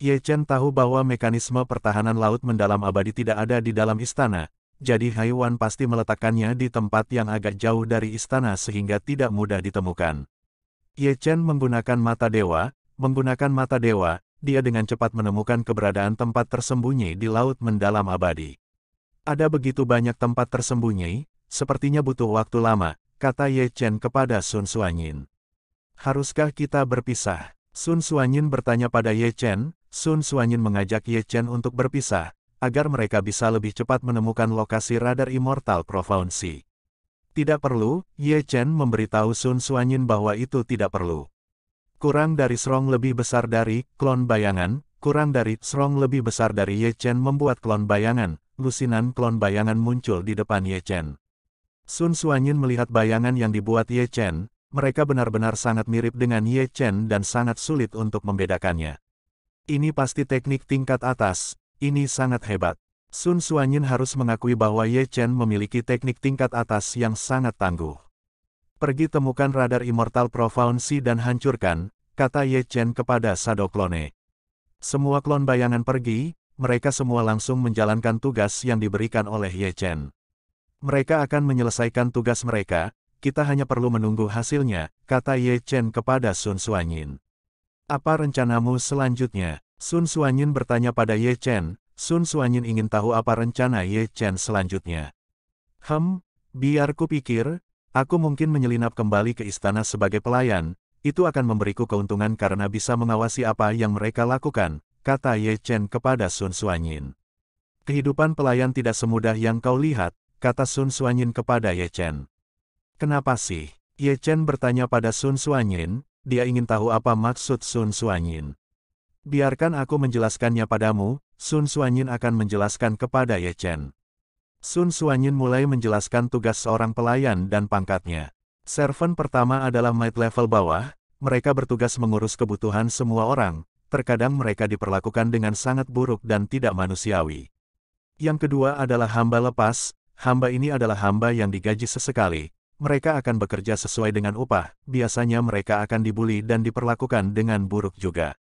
Ye Chen tahu bahwa mekanisme pertahanan laut mendalam abadi tidak ada di dalam istana, jadi Haiwan pasti meletakkannya di tempat yang agak jauh dari istana sehingga tidak mudah ditemukan. Ye Chen menggunakan mata dewa, menggunakan mata dewa, dia dengan cepat menemukan keberadaan tempat tersembunyi di laut mendalam abadi. Ada begitu banyak tempat tersembunyi, sepertinya butuh waktu lama, kata Ye Chen kepada Sun Suanyin. Haruskah kita berpisah? Sun Xuanyin bertanya pada Ye Chen, Sun Xuanyin mengajak Ye Chen untuk berpisah, agar mereka bisa lebih cepat menemukan lokasi radar Immortal Profound Sea. Tidak perlu, Ye Chen memberitahu Sun Xuanyin bahwa itu tidak perlu. Kurang dari serong lebih besar dari klon bayangan, kurang dari serong lebih besar dari Ye Chen membuat klon bayangan, lusinan klon bayangan muncul di depan Ye Chen. Sun Xuanyin melihat bayangan yang dibuat Ye Chen, mereka benar-benar sangat mirip dengan Ye Chen dan sangat sulit untuk membedakannya. Ini pasti teknik tingkat atas, ini sangat hebat. Sun Suanyin harus mengakui bahwa Ye Chen memiliki teknik tingkat atas yang sangat tangguh. Pergi temukan radar Immortal Profoundcy dan hancurkan, kata Ye Chen kepada Sado Klone. Semua klon bayangan pergi, mereka semua langsung menjalankan tugas yang diberikan oleh Ye Chen. Mereka akan menyelesaikan tugas mereka, kita hanya perlu menunggu hasilnya, kata Ye Chen kepada Sun Suanyin. Apa rencanamu selanjutnya? Sun Suanyin bertanya pada Ye Chen, Sun Suanyin ingin tahu apa rencana Ye Chen selanjutnya. Hem, biar pikir. aku mungkin menyelinap kembali ke istana sebagai pelayan, itu akan memberiku keuntungan karena bisa mengawasi apa yang mereka lakukan, kata Ye Chen kepada Sun Suanyin. Kehidupan pelayan tidak semudah yang kau lihat, kata Sun Suanyin kepada Ye Chen. Kenapa sih? Ye Chen bertanya pada Sun Suanyin. dia ingin tahu apa maksud Sun Suanyin. Biarkan aku menjelaskannya padamu, Sun Suanyin akan menjelaskan kepada Ye Chen. Sun Suanyin mulai menjelaskan tugas seorang pelayan dan pangkatnya. Servant pertama adalah maid level bawah, mereka bertugas mengurus kebutuhan semua orang, terkadang mereka diperlakukan dengan sangat buruk dan tidak manusiawi. Yang kedua adalah hamba lepas, hamba ini adalah hamba yang digaji sesekali, mereka akan bekerja sesuai dengan upah, biasanya mereka akan dibuli dan diperlakukan dengan buruk juga.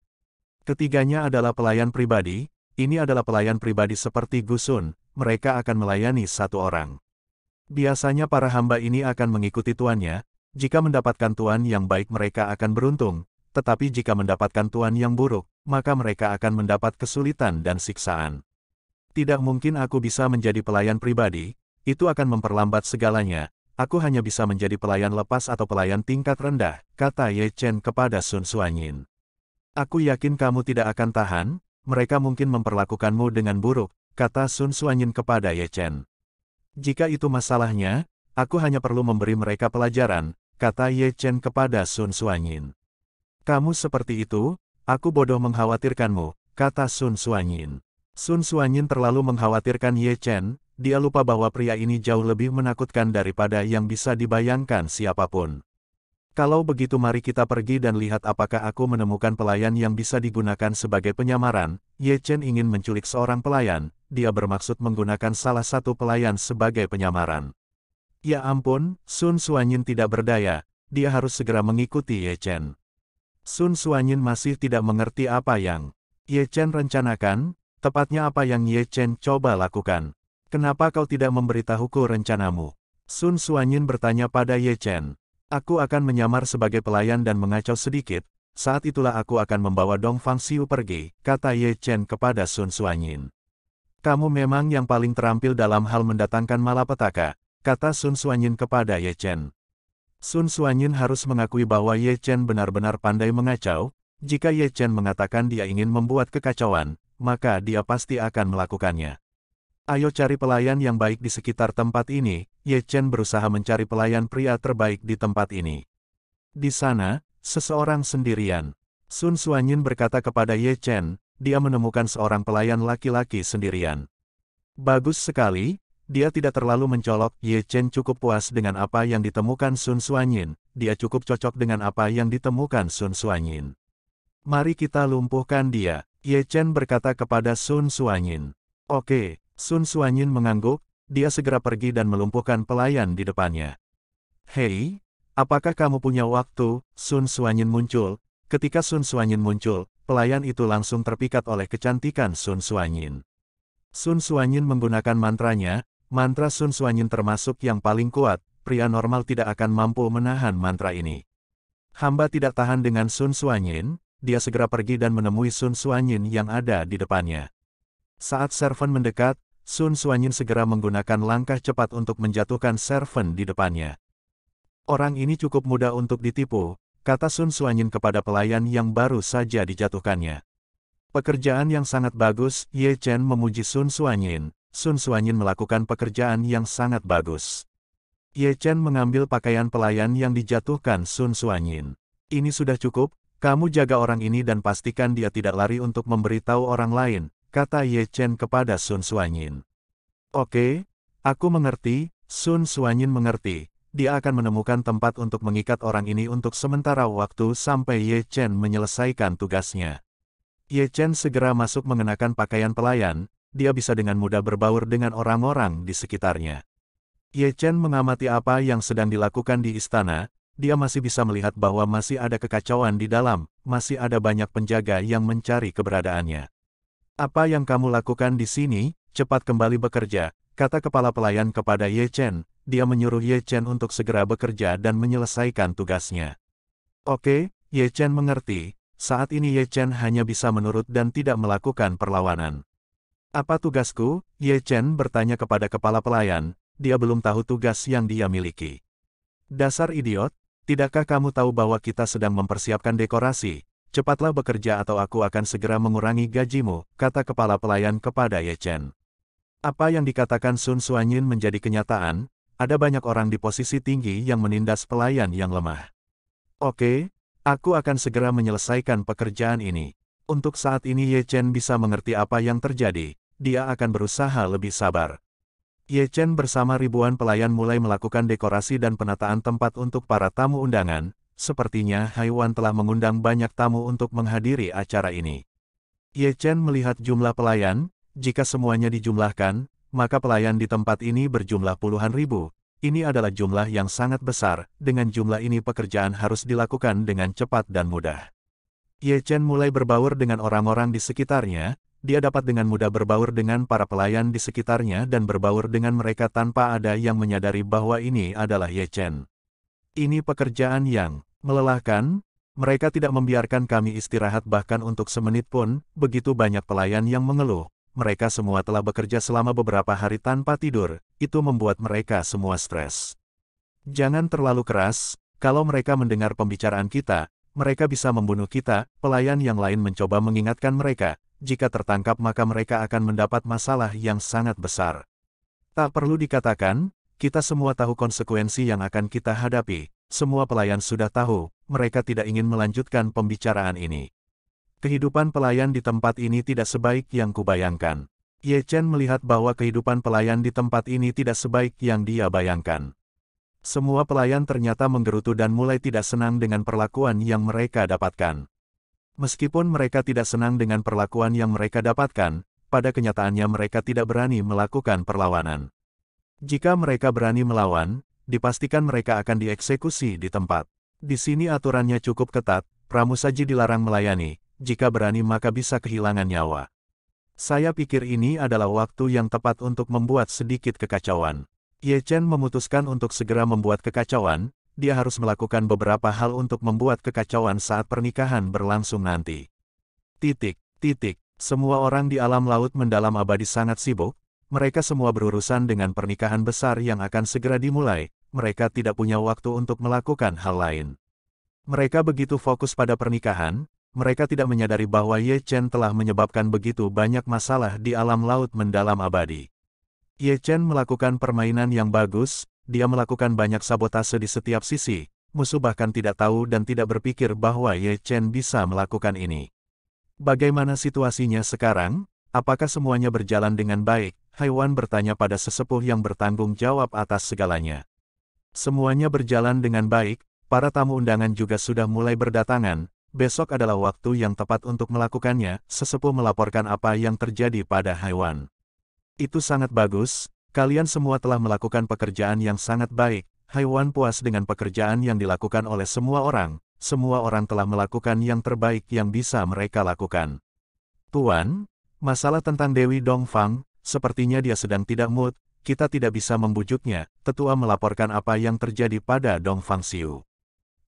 Ketiganya adalah pelayan pribadi, ini adalah pelayan pribadi seperti Gusun, mereka akan melayani satu orang. Biasanya para hamba ini akan mengikuti tuannya, jika mendapatkan tuan yang baik mereka akan beruntung, tetapi jika mendapatkan tuan yang buruk, maka mereka akan mendapat kesulitan dan siksaan. Tidak mungkin aku bisa menjadi pelayan pribadi, itu akan memperlambat segalanya, aku hanya bisa menjadi pelayan lepas atau pelayan tingkat rendah, kata Ye Chen kepada Sun Suanyin. Aku yakin kamu tidak akan tahan, mereka mungkin memperlakukanmu dengan buruk, kata Sun Suanyin kepada Ye Chen. Jika itu masalahnya, aku hanya perlu memberi mereka pelajaran, kata Ye Chen kepada Sun Suanyin. Kamu seperti itu, aku bodoh mengkhawatirkanmu, kata Sun Suanyin. Sun Suanyin terlalu mengkhawatirkan Ye Chen, dia lupa bahwa pria ini jauh lebih menakutkan daripada yang bisa dibayangkan siapapun. Kalau begitu mari kita pergi dan lihat apakah aku menemukan pelayan yang bisa digunakan sebagai penyamaran. Ye Chen ingin menculik seorang pelayan, dia bermaksud menggunakan salah satu pelayan sebagai penyamaran. Ya ampun, Sun Suanyin tidak berdaya, dia harus segera mengikuti Ye Chen. Sun Suanyin masih tidak mengerti apa yang Ye Chen rencanakan, tepatnya apa yang Ye Chen coba lakukan. Kenapa kau tidak memberitahuku rencanamu? Sun Suanyin bertanya pada Ye Chen. Aku akan menyamar sebagai pelayan dan mengacau sedikit, saat itulah aku akan membawa Dong Fang Xiu pergi, kata Ye Chen kepada Sun Suanyin. Kamu memang yang paling terampil dalam hal mendatangkan malapetaka, kata Sun Suanyin kepada Ye Chen. Sun Suanyin harus mengakui bahwa Ye Chen benar-benar pandai mengacau, jika Ye Chen mengatakan dia ingin membuat kekacauan, maka dia pasti akan melakukannya. Ayo cari pelayan yang baik di sekitar tempat ini, Ye Chen berusaha mencari pelayan pria terbaik di tempat ini. Di sana, seseorang sendirian. Sun Suanyin berkata kepada Ye Chen, dia menemukan seorang pelayan laki-laki sendirian. Bagus sekali, dia tidak terlalu mencolok, Ye Chen cukup puas dengan apa yang ditemukan Sun Suanyin, dia cukup cocok dengan apa yang ditemukan Sun Suanyin. Mari kita lumpuhkan dia, Ye Chen berkata kepada Sun Suanyin. Oke, Sun Suanyin mengangguk, dia segera pergi dan melumpuhkan pelayan di depannya. Hei, apakah kamu punya waktu? Sun Suanyin muncul. Ketika Sun Suanyin muncul, pelayan itu langsung terpikat oleh kecantikan Sun Suanyin. Sun Suanyin menggunakan mantranya, mantra Sun Suanyin termasuk yang paling kuat, pria normal tidak akan mampu menahan mantra ini. Hamba tidak tahan dengan Sun Suanyin, dia segera pergi dan menemui Sun Suanyin yang ada di depannya. Saat Servan mendekat, Sun Suanyin segera menggunakan langkah cepat untuk menjatuhkan Servan di depannya. Orang ini cukup mudah untuk ditipu, kata Sun Suanyin kepada pelayan yang baru saja dijatuhkannya. Pekerjaan yang sangat bagus, Ye Chen memuji Sun Suanyin. Sun Suanyin melakukan pekerjaan yang sangat bagus. Ye Chen mengambil pakaian pelayan yang dijatuhkan Sun Suanyin. Ini sudah cukup, kamu jaga orang ini dan pastikan dia tidak lari untuk memberitahu orang lain, kata Ye Chen kepada Sun Suanyin. Oke, aku mengerti, Sun Suanyin mengerti. Dia akan menemukan tempat untuk mengikat orang ini untuk sementara waktu sampai Ye Chen menyelesaikan tugasnya. Ye Chen segera masuk mengenakan pakaian pelayan, dia bisa dengan mudah berbaur dengan orang-orang di sekitarnya. Ye Chen mengamati apa yang sedang dilakukan di istana, dia masih bisa melihat bahwa masih ada kekacauan di dalam, masih ada banyak penjaga yang mencari keberadaannya. Apa yang kamu lakukan di sini, cepat kembali bekerja, kata kepala pelayan kepada Ye Chen. Dia menyuruh Ye Chen untuk segera bekerja dan menyelesaikan tugasnya. Oke, Ye Chen mengerti. Saat ini Ye Chen hanya bisa menurut dan tidak melakukan perlawanan. Apa tugasku? Ye Chen bertanya kepada kepala pelayan. Dia belum tahu tugas yang dia miliki. Dasar idiot, tidakkah kamu tahu bahwa kita sedang mempersiapkan dekorasi? cepatlah bekerja atau aku akan segera mengurangi gajimu, kata kepala pelayan kepada Ye Chen. Apa yang dikatakan Sun Suanyin menjadi kenyataan, ada banyak orang di posisi tinggi yang menindas pelayan yang lemah. Oke, aku akan segera menyelesaikan pekerjaan ini. Untuk saat ini Ye Chen bisa mengerti apa yang terjadi, dia akan berusaha lebih sabar. Ye Chen bersama ribuan pelayan mulai melakukan dekorasi dan penataan tempat untuk para tamu undangan, Sepertinya Haiwan telah mengundang banyak tamu untuk menghadiri acara ini. Ye Chen melihat jumlah pelayan, jika semuanya dijumlahkan, maka pelayan di tempat ini berjumlah puluhan ribu. Ini adalah jumlah yang sangat besar, dengan jumlah ini pekerjaan harus dilakukan dengan cepat dan mudah. Ye Chen mulai berbaur dengan orang-orang di sekitarnya, dia dapat dengan mudah berbaur dengan para pelayan di sekitarnya dan berbaur dengan mereka tanpa ada yang menyadari bahwa ini adalah Ye Chen. Ini pekerjaan yang melelahkan, mereka tidak membiarkan kami istirahat bahkan untuk semenit pun, begitu banyak pelayan yang mengeluh. Mereka semua telah bekerja selama beberapa hari tanpa tidur, itu membuat mereka semua stres. Jangan terlalu keras, kalau mereka mendengar pembicaraan kita, mereka bisa membunuh kita, pelayan yang lain mencoba mengingatkan mereka, jika tertangkap maka mereka akan mendapat masalah yang sangat besar. Tak perlu dikatakan, kita semua tahu konsekuensi yang akan kita hadapi, semua pelayan sudah tahu, mereka tidak ingin melanjutkan pembicaraan ini. Kehidupan pelayan di tempat ini tidak sebaik yang kubayangkan. Ye Chen melihat bahwa kehidupan pelayan di tempat ini tidak sebaik yang dia bayangkan. Semua pelayan ternyata menggerutu dan mulai tidak senang dengan perlakuan yang mereka dapatkan. Meskipun mereka tidak senang dengan perlakuan yang mereka dapatkan, pada kenyataannya mereka tidak berani melakukan perlawanan. Jika mereka berani melawan, dipastikan mereka akan dieksekusi di tempat. Di sini aturannya cukup ketat, pramusaji dilarang melayani, jika berani maka bisa kehilangan nyawa. Saya pikir ini adalah waktu yang tepat untuk membuat sedikit kekacauan. Ye Chen memutuskan untuk segera membuat kekacauan, dia harus melakukan beberapa hal untuk membuat kekacauan saat pernikahan berlangsung nanti. Titik, titik, semua orang di alam laut mendalam abadi sangat sibuk, mereka semua berurusan dengan pernikahan besar yang akan segera dimulai, mereka tidak punya waktu untuk melakukan hal lain. Mereka begitu fokus pada pernikahan, mereka tidak menyadari bahwa Ye Chen telah menyebabkan begitu banyak masalah di alam laut mendalam abadi. Ye Chen melakukan permainan yang bagus, dia melakukan banyak sabotase di setiap sisi, musuh bahkan tidak tahu dan tidak berpikir bahwa Ye Chen bisa melakukan ini. Bagaimana situasinya sekarang? Apakah semuanya berjalan dengan baik? Haiwan bertanya pada sesepuh yang bertanggung jawab atas segalanya. Semuanya berjalan dengan baik, para tamu undangan juga sudah mulai berdatangan, besok adalah waktu yang tepat untuk melakukannya, sesepuh melaporkan apa yang terjadi pada Haiwan. Itu sangat bagus, kalian semua telah melakukan pekerjaan yang sangat baik, Haiwan puas dengan pekerjaan yang dilakukan oleh semua orang, semua orang telah melakukan yang terbaik yang bisa mereka lakukan. Tuan, masalah tentang Dewi Dongfang, Sepertinya dia sedang tidak mood, kita tidak bisa membujuknya, tetua melaporkan apa yang terjadi pada Dong Fang Xiu.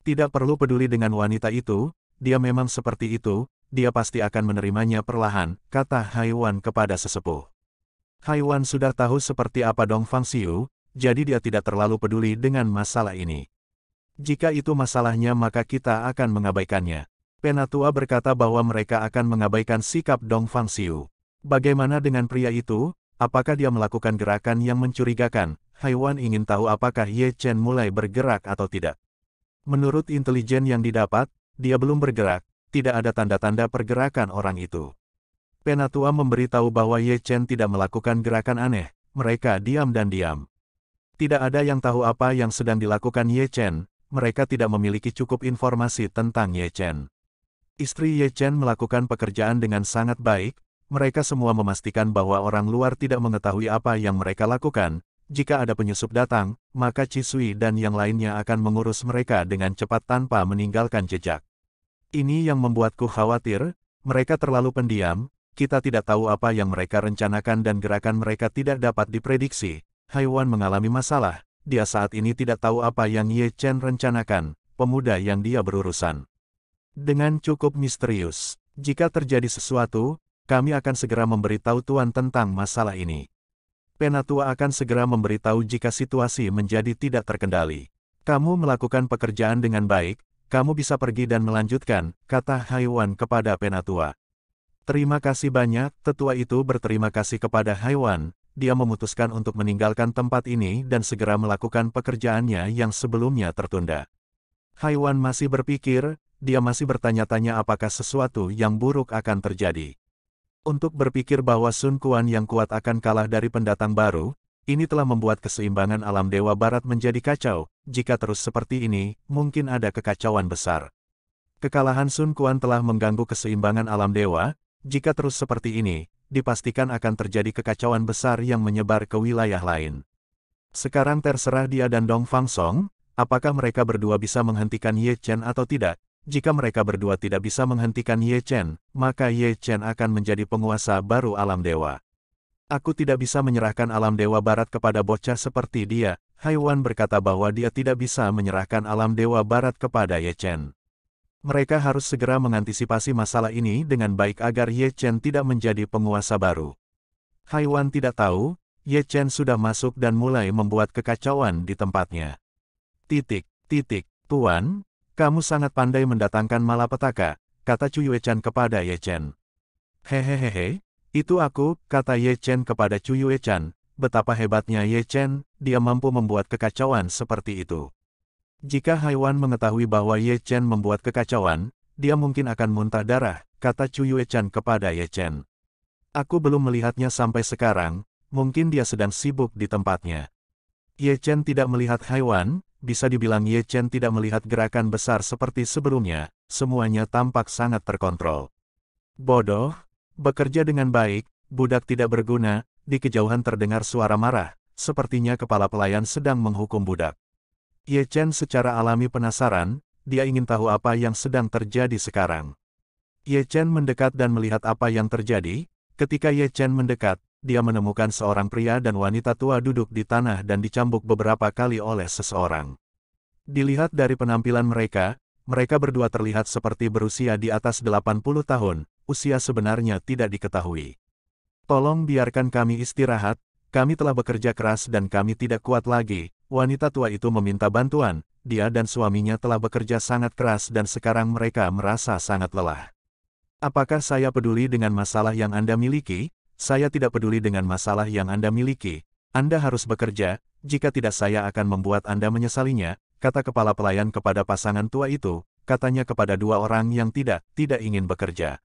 Tidak perlu peduli dengan wanita itu, dia memang seperti itu, dia pasti akan menerimanya perlahan, kata Haiwan kepada sesepuh. Haiwan sudah tahu seperti apa Dong Fang Xiu, jadi dia tidak terlalu peduli dengan masalah ini. Jika itu masalahnya maka kita akan mengabaikannya. Penatua berkata bahwa mereka akan mengabaikan sikap Dong Fang Xiu. Bagaimana dengan pria itu? Apakah dia melakukan gerakan yang mencurigakan? Haiwan ingin tahu apakah Ye Chen mulai bergerak atau tidak. Menurut intelijen yang didapat, dia belum bergerak, tidak ada tanda-tanda pergerakan orang itu. Penatua memberitahu bahwa Ye Chen tidak melakukan gerakan aneh, mereka diam dan diam. Tidak ada yang tahu apa yang sedang dilakukan Ye Chen, mereka tidak memiliki cukup informasi tentang Ye Chen. Istri Ye Chen melakukan pekerjaan dengan sangat baik, mereka semua memastikan bahwa orang luar tidak mengetahui apa yang mereka lakukan. Jika ada penyusup datang, maka Cisui dan yang lainnya akan mengurus mereka dengan cepat tanpa meninggalkan jejak. Ini yang membuatku khawatir, mereka terlalu pendiam, kita tidak tahu apa yang mereka rencanakan dan gerakan mereka tidak dapat diprediksi. Haiwan mengalami masalah, dia saat ini tidak tahu apa yang Ye Chen rencanakan, pemuda yang dia berurusan. Dengan cukup misterius, jika terjadi sesuatu, kami akan segera memberitahu Tuan tentang masalah ini. Penatua akan segera memberitahu jika situasi menjadi tidak terkendali. Kamu melakukan pekerjaan dengan baik, kamu bisa pergi dan melanjutkan, kata Haiwan kepada Penatua. Terima kasih banyak, tetua itu berterima kasih kepada Haiwan, dia memutuskan untuk meninggalkan tempat ini dan segera melakukan pekerjaannya yang sebelumnya tertunda. Haiwan masih berpikir, dia masih bertanya-tanya apakah sesuatu yang buruk akan terjadi. Untuk berpikir bahwa Sun Quan yang kuat akan kalah dari pendatang baru, ini telah membuat keseimbangan alam Dewa Barat menjadi kacau, jika terus seperti ini, mungkin ada kekacauan besar. Kekalahan Sun Quan telah mengganggu keseimbangan alam Dewa, jika terus seperti ini, dipastikan akan terjadi kekacauan besar yang menyebar ke wilayah lain. Sekarang terserah dia dan Dong Fang Song, apakah mereka berdua bisa menghentikan Ye Chen atau tidak, jika mereka berdua tidak bisa menghentikan Ye Chen, maka Ye Chen akan menjadi penguasa baru alam dewa. Aku tidak bisa menyerahkan alam dewa barat kepada bocah seperti dia, Haiwan berkata bahwa dia tidak bisa menyerahkan alam dewa barat kepada Ye Chen. Mereka harus segera mengantisipasi masalah ini dengan baik agar Ye Chen tidak menjadi penguasa baru. Haiwan tidak tahu, Ye Chen sudah masuk dan mulai membuat kekacauan di tempatnya. Titik, titik, Tuan, kamu sangat pandai mendatangkan malapetaka, kata Chu Yuechen kepada Ye Chen. Hehehehe, itu aku, kata Ye Chen kepada Chu Yuechen, betapa hebatnya Ye Chen, dia mampu membuat kekacauan seperti itu. Jika Haiwan mengetahui bahwa Ye Chen membuat kekacauan, dia mungkin akan muntah darah, kata Chu Yuechen kepada Ye Chen. Aku belum melihatnya sampai sekarang, mungkin dia sedang sibuk di tempatnya. Ye Chen tidak melihat Haiwan, bisa dibilang Ye Chen tidak melihat gerakan besar seperti sebelumnya, semuanya tampak sangat terkontrol. Bodoh, bekerja dengan baik, budak tidak berguna, di kejauhan terdengar suara marah, sepertinya kepala pelayan sedang menghukum budak. Ye Chen secara alami penasaran, dia ingin tahu apa yang sedang terjadi sekarang. Ye Chen mendekat dan melihat apa yang terjadi, ketika Ye Chen mendekat, dia menemukan seorang pria dan wanita tua duduk di tanah dan dicambuk beberapa kali oleh seseorang. Dilihat dari penampilan mereka, mereka berdua terlihat seperti berusia di atas 80 tahun, usia sebenarnya tidak diketahui. Tolong biarkan kami istirahat, kami telah bekerja keras dan kami tidak kuat lagi, wanita tua itu meminta bantuan, dia dan suaminya telah bekerja sangat keras dan sekarang mereka merasa sangat lelah. Apakah saya peduli dengan masalah yang Anda miliki? saya tidak peduli dengan masalah yang Anda miliki, Anda harus bekerja, jika tidak saya akan membuat Anda menyesalinya, kata kepala pelayan kepada pasangan tua itu, katanya kepada dua orang yang tidak, tidak ingin bekerja.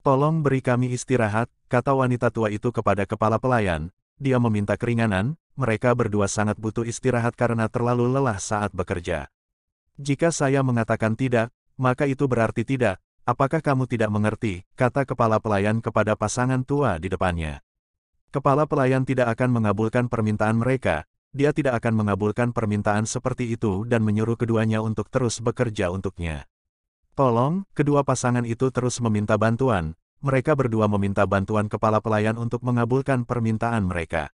Tolong beri kami istirahat, kata wanita tua itu kepada kepala pelayan, dia meminta keringanan, mereka berdua sangat butuh istirahat karena terlalu lelah saat bekerja. Jika saya mengatakan tidak, maka itu berarti tidak, apakah kamu tidak mengerti, kata kepala pelayan kepada pasangan tua di depannya. Kepala pelayan tidak akan mengabulkan permintaan mereka, dia tidak akan mengabulkan permintaan seperti itu dan menyuruh keduanya untuk terus bekerja untuknya. Tolong, kedua pasangan itu terus meminta bantuan, mereka berdua meminta bantuan kepala pelayan untuk mengabulkan permintaan mereka.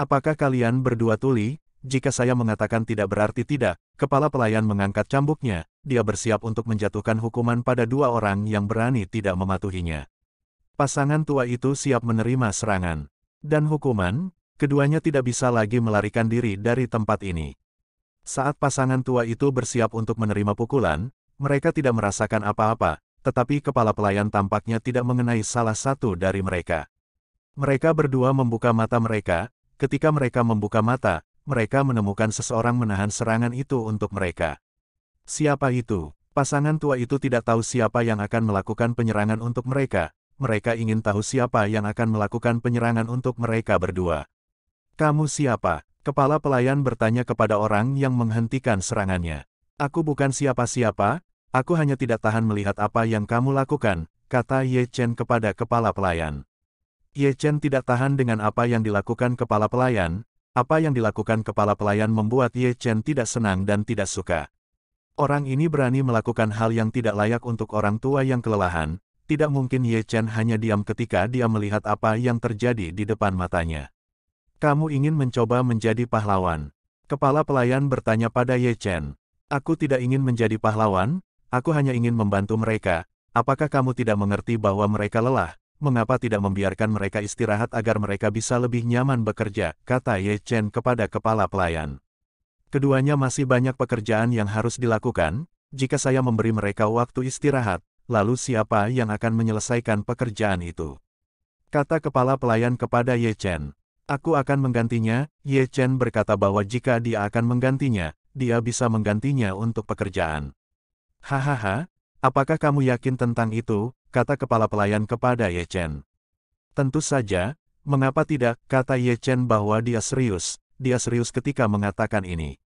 Apakah kalian berdua tuli? Jika saya mengatakan tidak berarti tidak, kepala pelayan mengangkat cambuknya, dia bersiap untuk menjatuhkan hukuman pada dua orang yang berani tidak mematuhinya. Pasangan tua itu siap menerima serangan. Dan hukuman, keduanya tidak bisa lagi melarikan diri dari tempat ini. Saat pasangan tua itu bersiap untuk menerima pukulan, mereka tidak merasakan apa-apa, tetapi kepala pelayan tampaknya tidak mengenai salah satu dari mereka. Mereka berdua membuka mata mereka, ketika mereka membuka mata, mereka menemukan seseorang menahan serangan itu untuk mereka. Siapa itu? Pasangan tua itu tidak tahu siapa yang akan melakukan penyerangan untuk mereka. Mereka ingin tahu siapa yang akan melakukan penyerangan untuk mereka berdua. Kamu siapa? Kepala pelayan bertanya kepada orang yang menghentikan serangannya. Aku bukan siapa-siapa, aku hanya tidak tahan melihat apa yang kamu lakukan, kata Ye Chen kepada kepala pelayan. Ye Chen tidak tahan dengan apa yang dilakukan kepala pelayan, apa yang dilakukan kepala pelayan membuat Ye Chen tidak senang dan tidak suka. Orang ini berani melakukan hal yang tidak layak untuk orang tua yang kelelahan, tidak mungkin Ye Chen hanya diam ketika dia melihat apa yang terjadi di depan matanya. Kamu ingin mencoba menjadi pahlawan? Kepala pelayan bertanya pada Ye Chen. Aku tidak ingin menjadi pahlawan, aku hanya ingin membantu mereka. Apakah kamu tidak mengerti bahwa mereka lelah, mengapa tidak membiarkan mereka istirahat agar mereka bisa lebih nyaman bekerja, kata Ye Chen kepada kepala pelayan. Keduanya masih banyak pekerjaan yang harus dilakukan, jika saya memberi mereka waktu istirahat, lalu siapa yang akan menyelesaikan pekerjaan itu? Kata kepala pelayan kepada Ye Chen. Aku akan menggantinya, Ye Chen berkata bahwa jika dia akan menggantinya, dia bisa menggantinya untuk pekerjaan. Hahaha, apakah kamu yakin tentang itu? kata kepala pelayan kepada Ye Chen. Tentu saja, mengapa tidak, kata Ye Chen bahwa dia serius, dia serius ketika mengatakan ini.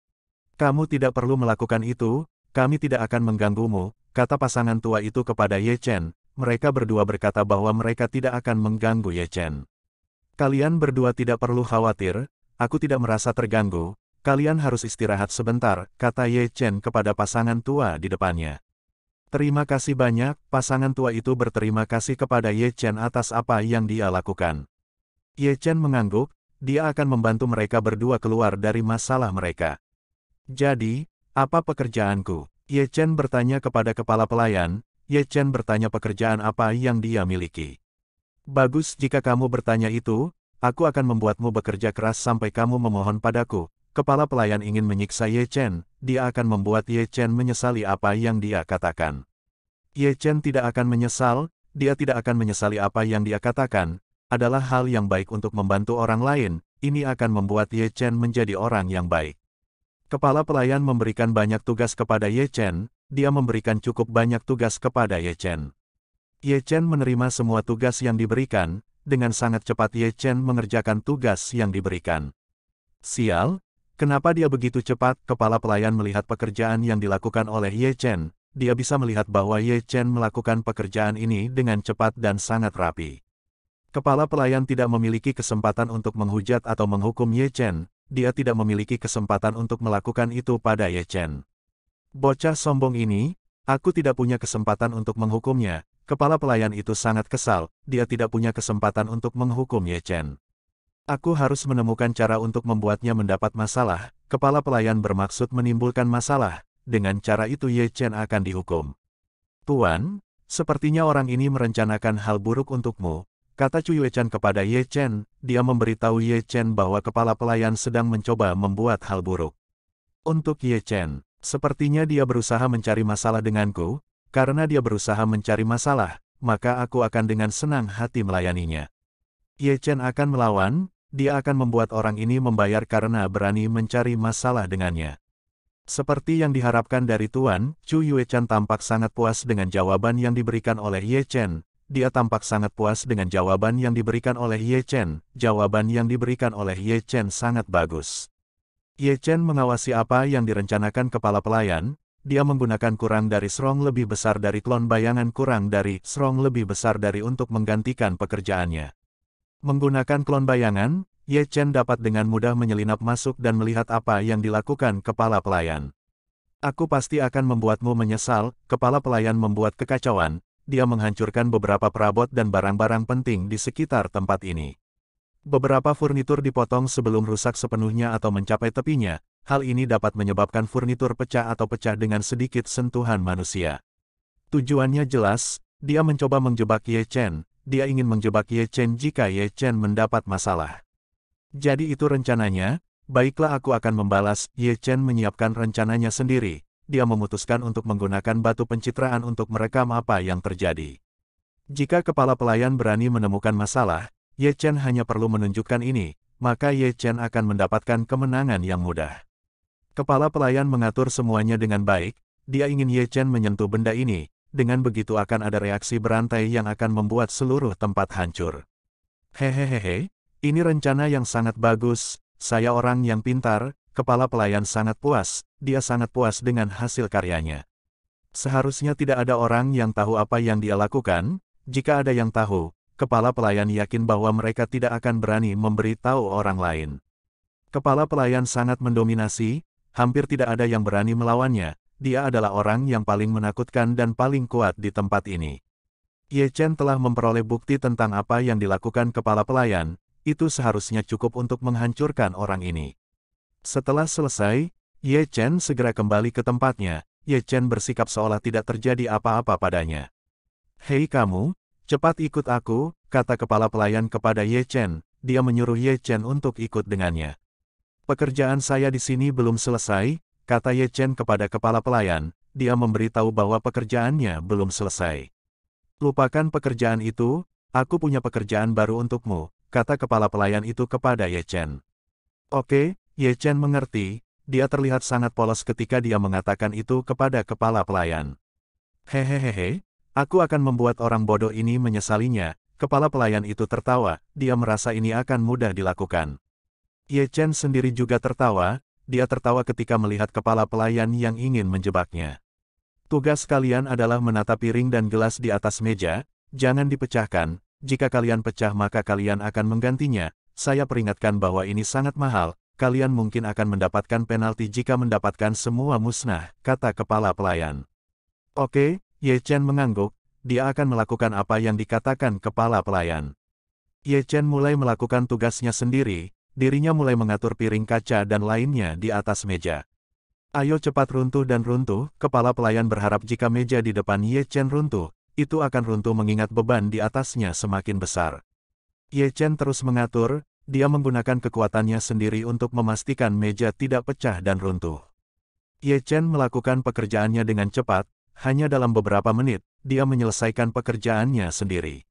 Kamu tidak perlu melakukan itu, kami tidak akan mengganggumu, kata pasangan tua itu kepada Ye Chen. Mereka berdua berkata bahwa mereka tidak akan mengganggu Ye Chen. Kalian berdua tidak perlu khawatir, aku tidak merasa terganggu, kalian harus istirahat sebentar, kata Ye Chen kepada pasangan tua di depannya. Terima kasih banyak, pasangan tua itu berterima kasih kepada Ye Chen atas apa yang dia lakukan. Ye Chen mengangguk, dia akan membantu mereka berdua keluar dari masalah mereka. Jadi, apa pekerjaanku? Ye Chen bertanya kepada kepala pelayan, Ye Chen bertanya pekerjaan apa yang dia miliki. Bagus jika kamu bertanya itu, aku akan membuatmu bekerja keras sampai kamu memohon padaku, kepala pelayan ingin menyiksa Ye Chen, dia akan membuat Ye Chen menyesali apa yang dia katakan. Ye Chen tidak akan menyesal, dia tidak akan menyesali apa yang dia katakan, adalah hal yang baik untuk membantu orang lain, ini akan membuat Ye Chen menjadi orang yang baik. Kepala pelayan memberikan banyak tugas kepada Ye Chen, dia memberikan cukup banyak tugas kepada Ye Chen. Ye Chen menerima semua tugas yang diberikan, dengan sangat cepat Ye Chen mengerjakan tugas yang diberikan. Sial, Kenapa dia begitu cepat? Kepala pelayan melihat pekerjaan yang dilakukan oleh Ye Chen. Dia bisa melihat bahwa Ye Chen melakukan pekerjaan ini dengan cepat dan sangat rapi. Kepala pelayan tidak memiliki kesempatan untuk menghujat atau menghukum Ye Chen. Dia tidak memiliki kesempatan untuk melakukan itu pada Ye Chen. Bocah sombong ini, aku tidak punya kesempatan untuk menghukumnya. Kepala pelayan itu sangat kesal. Dia tidak punya kesempatan untuk menghukum Ye Chen. Aku harus menemukan cara untuk membuatnya mendapat masalah, kepala pelayan bermaksud menimbulkan masalah, dengan cara itu Ye Chen akan dihukum. Tuan, sepertinya orang ini merencanakan hal buruk untukmu, kata Chu Yue Chen kepada Ye Chen, dia memberitahu Ye Chen bahwa kepala pelayan sedang mencoba membuat hal buruk. Untuk Ye Chen, sepertinya dia berusaha mencari masalah denganku, karena dia berusaha mencari masalah, maka aku akan dengan senang hati melayaninya. Ye Chen akan melawan, dia akan membuat orang ini membayar karena berani mencari masalah dengannya. Seperti yang diharapkan dari Tuan, Chu Yuechan tampak sangat puas dengan jawaban yang diberikan oleh Ye Chen. Dia tampak sangat puas dengan jawaban yang diberikan oleh Ye Chen. Jawaban yang diberikan oleh Ye Chen sangat bagus. Ye Chen mengawasi apa yang direncanakan kepala pelayan, dia menggunakan kurang dari strong lebih besar dari klon bayangan kurang dari strong lebih besar dari untuk menggantikan pekerjaannya. Menggunakan klon bayangan, Ye Chen dapat dengan mudah menyelinap masuk dan melihat apa yang dilakukan kepala pelayan. Aku pasti akan membuatmu menyesal, kepala pelayan membuat kekacauan, dia menghancurkan beberapa perabot dan barang-barang penting di sekitar tempat ini. Beberapa furnitur dipotong sebelum rusak sepenuhnya atau mencapai tepinya, hal ini dapat menyebabkan furnitur pecah atau pecah dengan sedikit sentuhan manusia. Tujuannya jelas, dia mencoba menjebak Ye Chen, dia ingin menjebak Ye Chen jika Ye Chen mendapat masalah. Jadi itu rencananya, baiklah aku akan membalas, Ye Chen menyiapkan rencananya sendiri, dia memutuskan untuk menggunakan batu pencitraan untuk merekam apa yang terjadi. Jika kepala pelayan berani menemukan masalah, Ye Chen hanya perlu menunjukkan ini, maka Ye Chen akan mendapatkan kemenangan yang mudah. Kepala pelayan mengatur semuanya dengan baik, dia ingin Ye Chen menyentuh benda ini, dengan begitu akan ada reaksi berantai yang akan membuat seluruh tempat hancur. Hehehehe, ini rencana yang sangat bagus, saya orang yang pintar, kepala pelayan sangat puas, dia sangat puas dengan hasil karyanya. Seharusnya tidak ada orang yang tahu apa yang dia lakukan, jika ada yang tahu, kepala pelayan yakin bahwa mereka tidak akan berani memberi tahu orang lain. Kepala pelayan sangat mendominasi, hampir tidak ada yang berani melawannya, dia adalah orang yang paling menakutkan dan paling kuat di tempat ini. Ye Chen telah memperoleh bukti tentang apa yang dilakukan kepala pelayan, itu seharusnya cukup untuk menghancurkan orang ini. Setelah selesai, Ye Chen segera kembali ke tempatnya, Ye Chen bersikap seolah tidak terjadi apa-apa padanya. Hei kamu, cepat ikut aku, kata kepala pelayan kepada Ye Chen, dia menyuruh Ye Chen untuk ikut dengannya. Pekerjaan saya di sini belum selesai, kata Ye Chen kepada kepala pelayan, dia memberitahu bahwa pekerjaannya belum selesai. Lupakan pekerjaan itu, aku punya pekerjaan baru untukmu, kata kepala pelayan itu kepada Ye Chen. Oke, Ye Chen mengerti, dia terlihat sangat polos ketika dia mengatakan itu kepada kepala pelayan. Hehehehe, aku akan membuat orang bodoh ini menyesalinya, kepala pelayan itu tertawa, dia merasa ini akan mudah dilakukan. Ye Chen sendiri juga tertawa, dia tertawa ketika melihat kepala pelayan yang ingin menjebaknya. Tugas kalian adalah menata piring dan gelas di atas meja, jangan dipecahkan, jika kalian pecah maka kalian akan menggantinya, saya peringatkan bahwa ini sangat mahal, kalian mungkin akan mendapatkan penalti jika mendapatkan semua musnah, kata kepala pelayan. Oke, Ye Chen mengangguk, dia akan melakukan apa yang dikatakan kepala pelayan. Ye Chen mulai melakukan tugasnya sendiri, dirinya mulai mengatur piring kaca dan lainnya di atas meja. Ayo cepat runtuh dan runtuh, kepala pelayan berharap jika meja di depan Ye Chen runtuh, itu akan runtuh mengingat beban di atasnya semakin besar. Ye Chen terus mengatur, dia menggunakan kekuatannya sendiri untuk memastikan meja tidak pecah dan runtuh. Ye Chen melakukan pekerjaannya dengan cepat, hanya dalam beberapa menit, dia menyelesaikan pekerjaannya sendiri.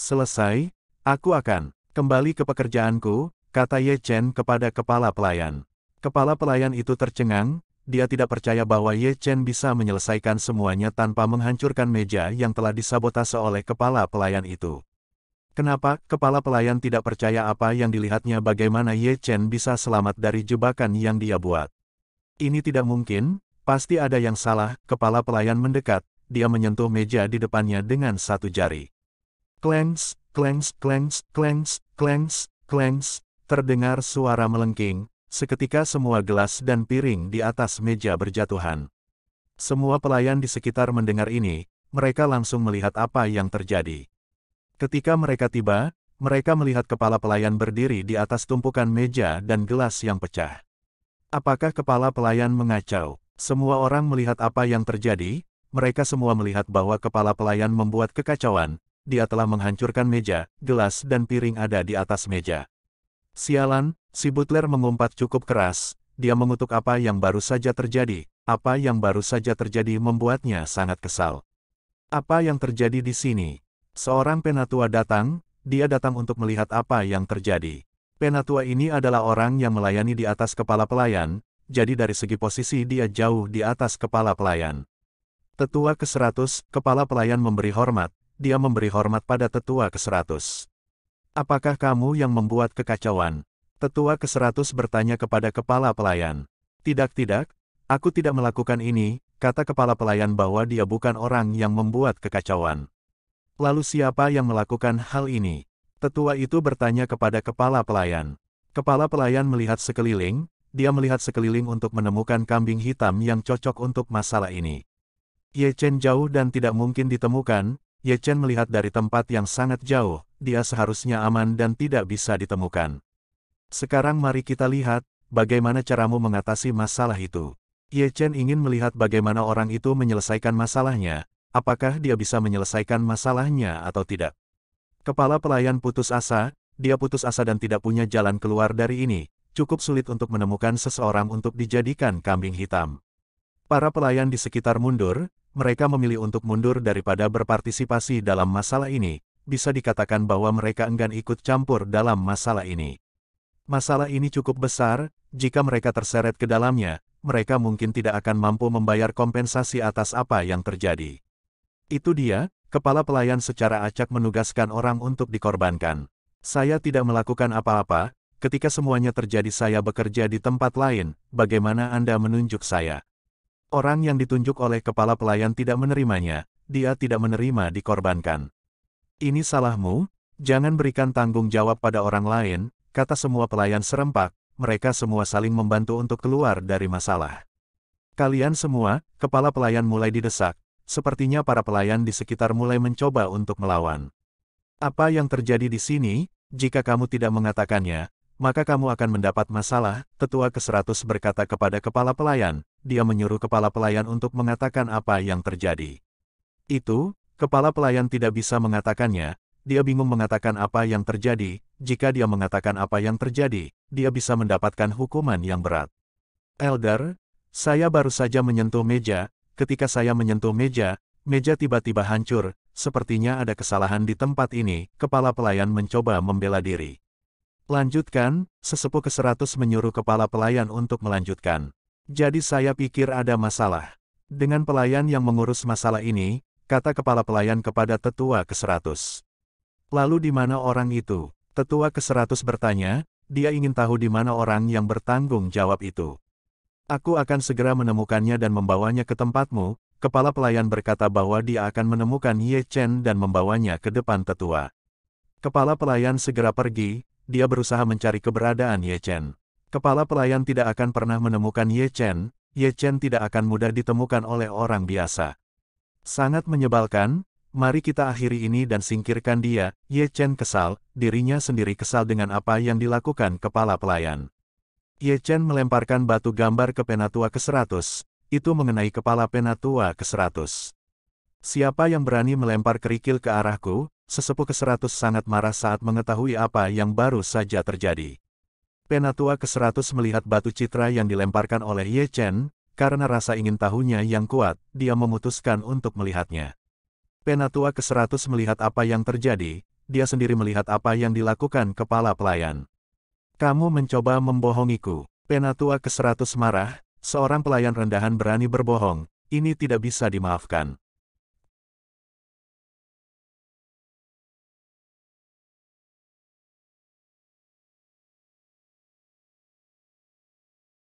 Selesai, aku akan kembali ke pekerjaanku, kata Ye Chen kepada kepala pelayan. Kepala pelayan itu tercengang, dia tidak percaya bahwa Ye Chen bisa menyelesaikan semuanya tanpa menghancurkan meja yang telah disabotase oleh kepala pelayan itu. Kenapa kepala pelayan tidak percaya apa yang dilihatnya bagaimana Ye Chen bisa selamat dari jebakan yang dia buat? Ini tidak mungkin, pasti ada yang salah, kepala pelayan mendekat, dia menyentuh meja di depannya dengan satu jari. Klengs, klengs, klengs, klengs, klengs, klengs, Terdengar suara melengking, seketika semua gelas dan piring di atas meja berjatuhan. Semua pelayan di sekitar mendengar ini, mereka langsung melihat apa yang terjadi. Ketika mereka tiba, mereka melihat kepala pelayan berdiri di atas tumpukan meja dan gelas yang pecah. Apakah kepala pelayan mengacau? Semua orang melihat apa yang terjadi, mereka semua melihat bahwa kepala pelayan membuat kekacauan, dia telah menghancurkan meja, gelas dan piring ada di atas meja. Sialan, si butler mengumpat cukup keras, dia mengutuk apa yang baru saja terjadi, apa yang baru saja terjadi membuatnya sangat kesal. Apa yang terjadi di sini? Seorang penatua datang, dia datang untuk melihat apa yang terjadi. Penatua ini adalah orang yang melayani di atas kepala pelayan, jadi dari segi posisi dia jauh di atas kepala pelayan. Tetua ke-100, kepala pelayan memberi hormat, dia memberi hormat pada tetua ke-100. Apakah kamu yang membuat kekacauan? Tetua ke-100 bertanya kepada kepala pelayan. Tidak tidak, aku tidak melakukan ini, kata kepala pelayan bahwa dia bukan orang yang membuat kekacauan. Lalu siapa yang melakukan hal ini? Tetua itu bertanya kepada kepala pelayan. Kepala pelayan melihat sekeliling, dia melihat sekeliling untuk menemukan kambing hitam yang cocok untuk masalah ini. Ye Chen jauh dan tidak mungkin ditemukan, Ye Chen melihat dari tempat yang sangat jauh, dia seharusnya aman dan tidak bisa ditemukan. Sekarang mari kita lihat, bagaimana caramu mengatasi masalah itu. Ye Chen ingin melihat bagaimana orang itu menyelesaikan masalahnya, apakah dia bisa menyelesaikan masalahnya atau tidak. Kepala pelayan putus asa, dia putus asa dan tidak punya jalan keluar dari ini, cukup sulit untuk menemukan seseorang untuk dijadikan kambing hitam. Para pelayan di sekitar mundur, mereka memilih untuk mundur daripada berpartisipasi dalam masalah ini, bisa dikatakan bahwa mereka enggan ikut campur dalam masalah ini. Masalah ini cukup besar, jika mereka terseret ke dalamnya, mereka mungkin tidak akan mampu membayar kompensasi atas apa yang terjadi. Itu dia, kepala pelayan secara acak menugaskan orang untuk dikorbankan. Saya tidak melakukan apa-apa, ketika semuanya terjadi saya bekerja di tempat lain, bagaimana Anda menunjuk saya? Orang yang ditunjuk oleh kepala pelayan tidak menerimanya, dia tidak menerima dikorbankan. Ini salahmu, jangan berikan tanggung jawab pada orang lain, kata semua pelayan serempak, mereka semua saling membantu untuk keluar dari masalah. Kalian semua, kepala pelayan mulai didesak, sepertinya para pelayan di sekitar mulai mencoba untuk melawan. Apa yang terjadi di sini, jika kamu tidak mengatakannya, maka kamu akan mendapat masalah, tetua ke-100 berkata kepada kepala pelayan, dia menyuruh kepala pelayan untuk mengatakan apa yang terjadi. Itu, kepala pelayan tidak bisa mengatakannya, dia bingung mengatakan apa yang terjadi, jika dia mengatakan apa yang terjadi, dia bisa mendapatkan hukuman yang berat. Elder, saya baru saja menyentuh meja, ketika saya menyentuh meja, meja tiba-tiba hancur, sepertinya ada kesalahan di tempat ini, kepala pelayan mencoba membela diri. Lanjutkan, sesepuh ke-100 menyuruh kepala pelayan untuk melanjutkan. Jadi saya pikir ada masalah. Dengan pelayan yang mengurus masalah ini, kata kepala pelayan kepada tetua ke-100. Lalu di mana orang itu? Tetua ke-100 bertanya, dia ingin tahu di mana orang yang bertanggung jawab itu. Aku akan segera menemukannya dan membawanya ke tempatmu, kepala pelayan berkata bahwa dia akan menemukan Ye Chen dan membawanya ke depan tetua. Kepala pelayan segera pergi, dia berusaha mencari keberadaan Ye Chen. Kepala pelayan tidak akan pernah menemukan Ye Chen, Ye Chen tidak akan mudah ditemukan oleh orang biasa. Sangat menyebalkan, mari kita akhiri ini dan singkirkan dia, Ye Chen kesal, dirinya sendiri kesal dengan apa yang dilakukan kepala pelayan. Ye Chen melemparkan batu gambar ke penatua ke-100, itu mengenai kepala penatua ke-100. Siapa yang berani melempar kerikil ke arahku, sesepuh ke-100 sangat marah saat mengetahui apa yang baru saja terjadi. Penatua ke-100 melihat batu citra yang dilemparkan oleh Ye Chen, karena rasa ingin tahunya yang kuat, dia memutuskan untuk melihatnya. Penatua ke-100 melihat apa yang terjadi, dia sendiri melihat apa yang dilakukan kepala pelayan. Kamu mencoba membohongiku. Penatua ke-100 marah, seorang pelayan rendahan berani berbohong, ini tidak bisa dimaafkan.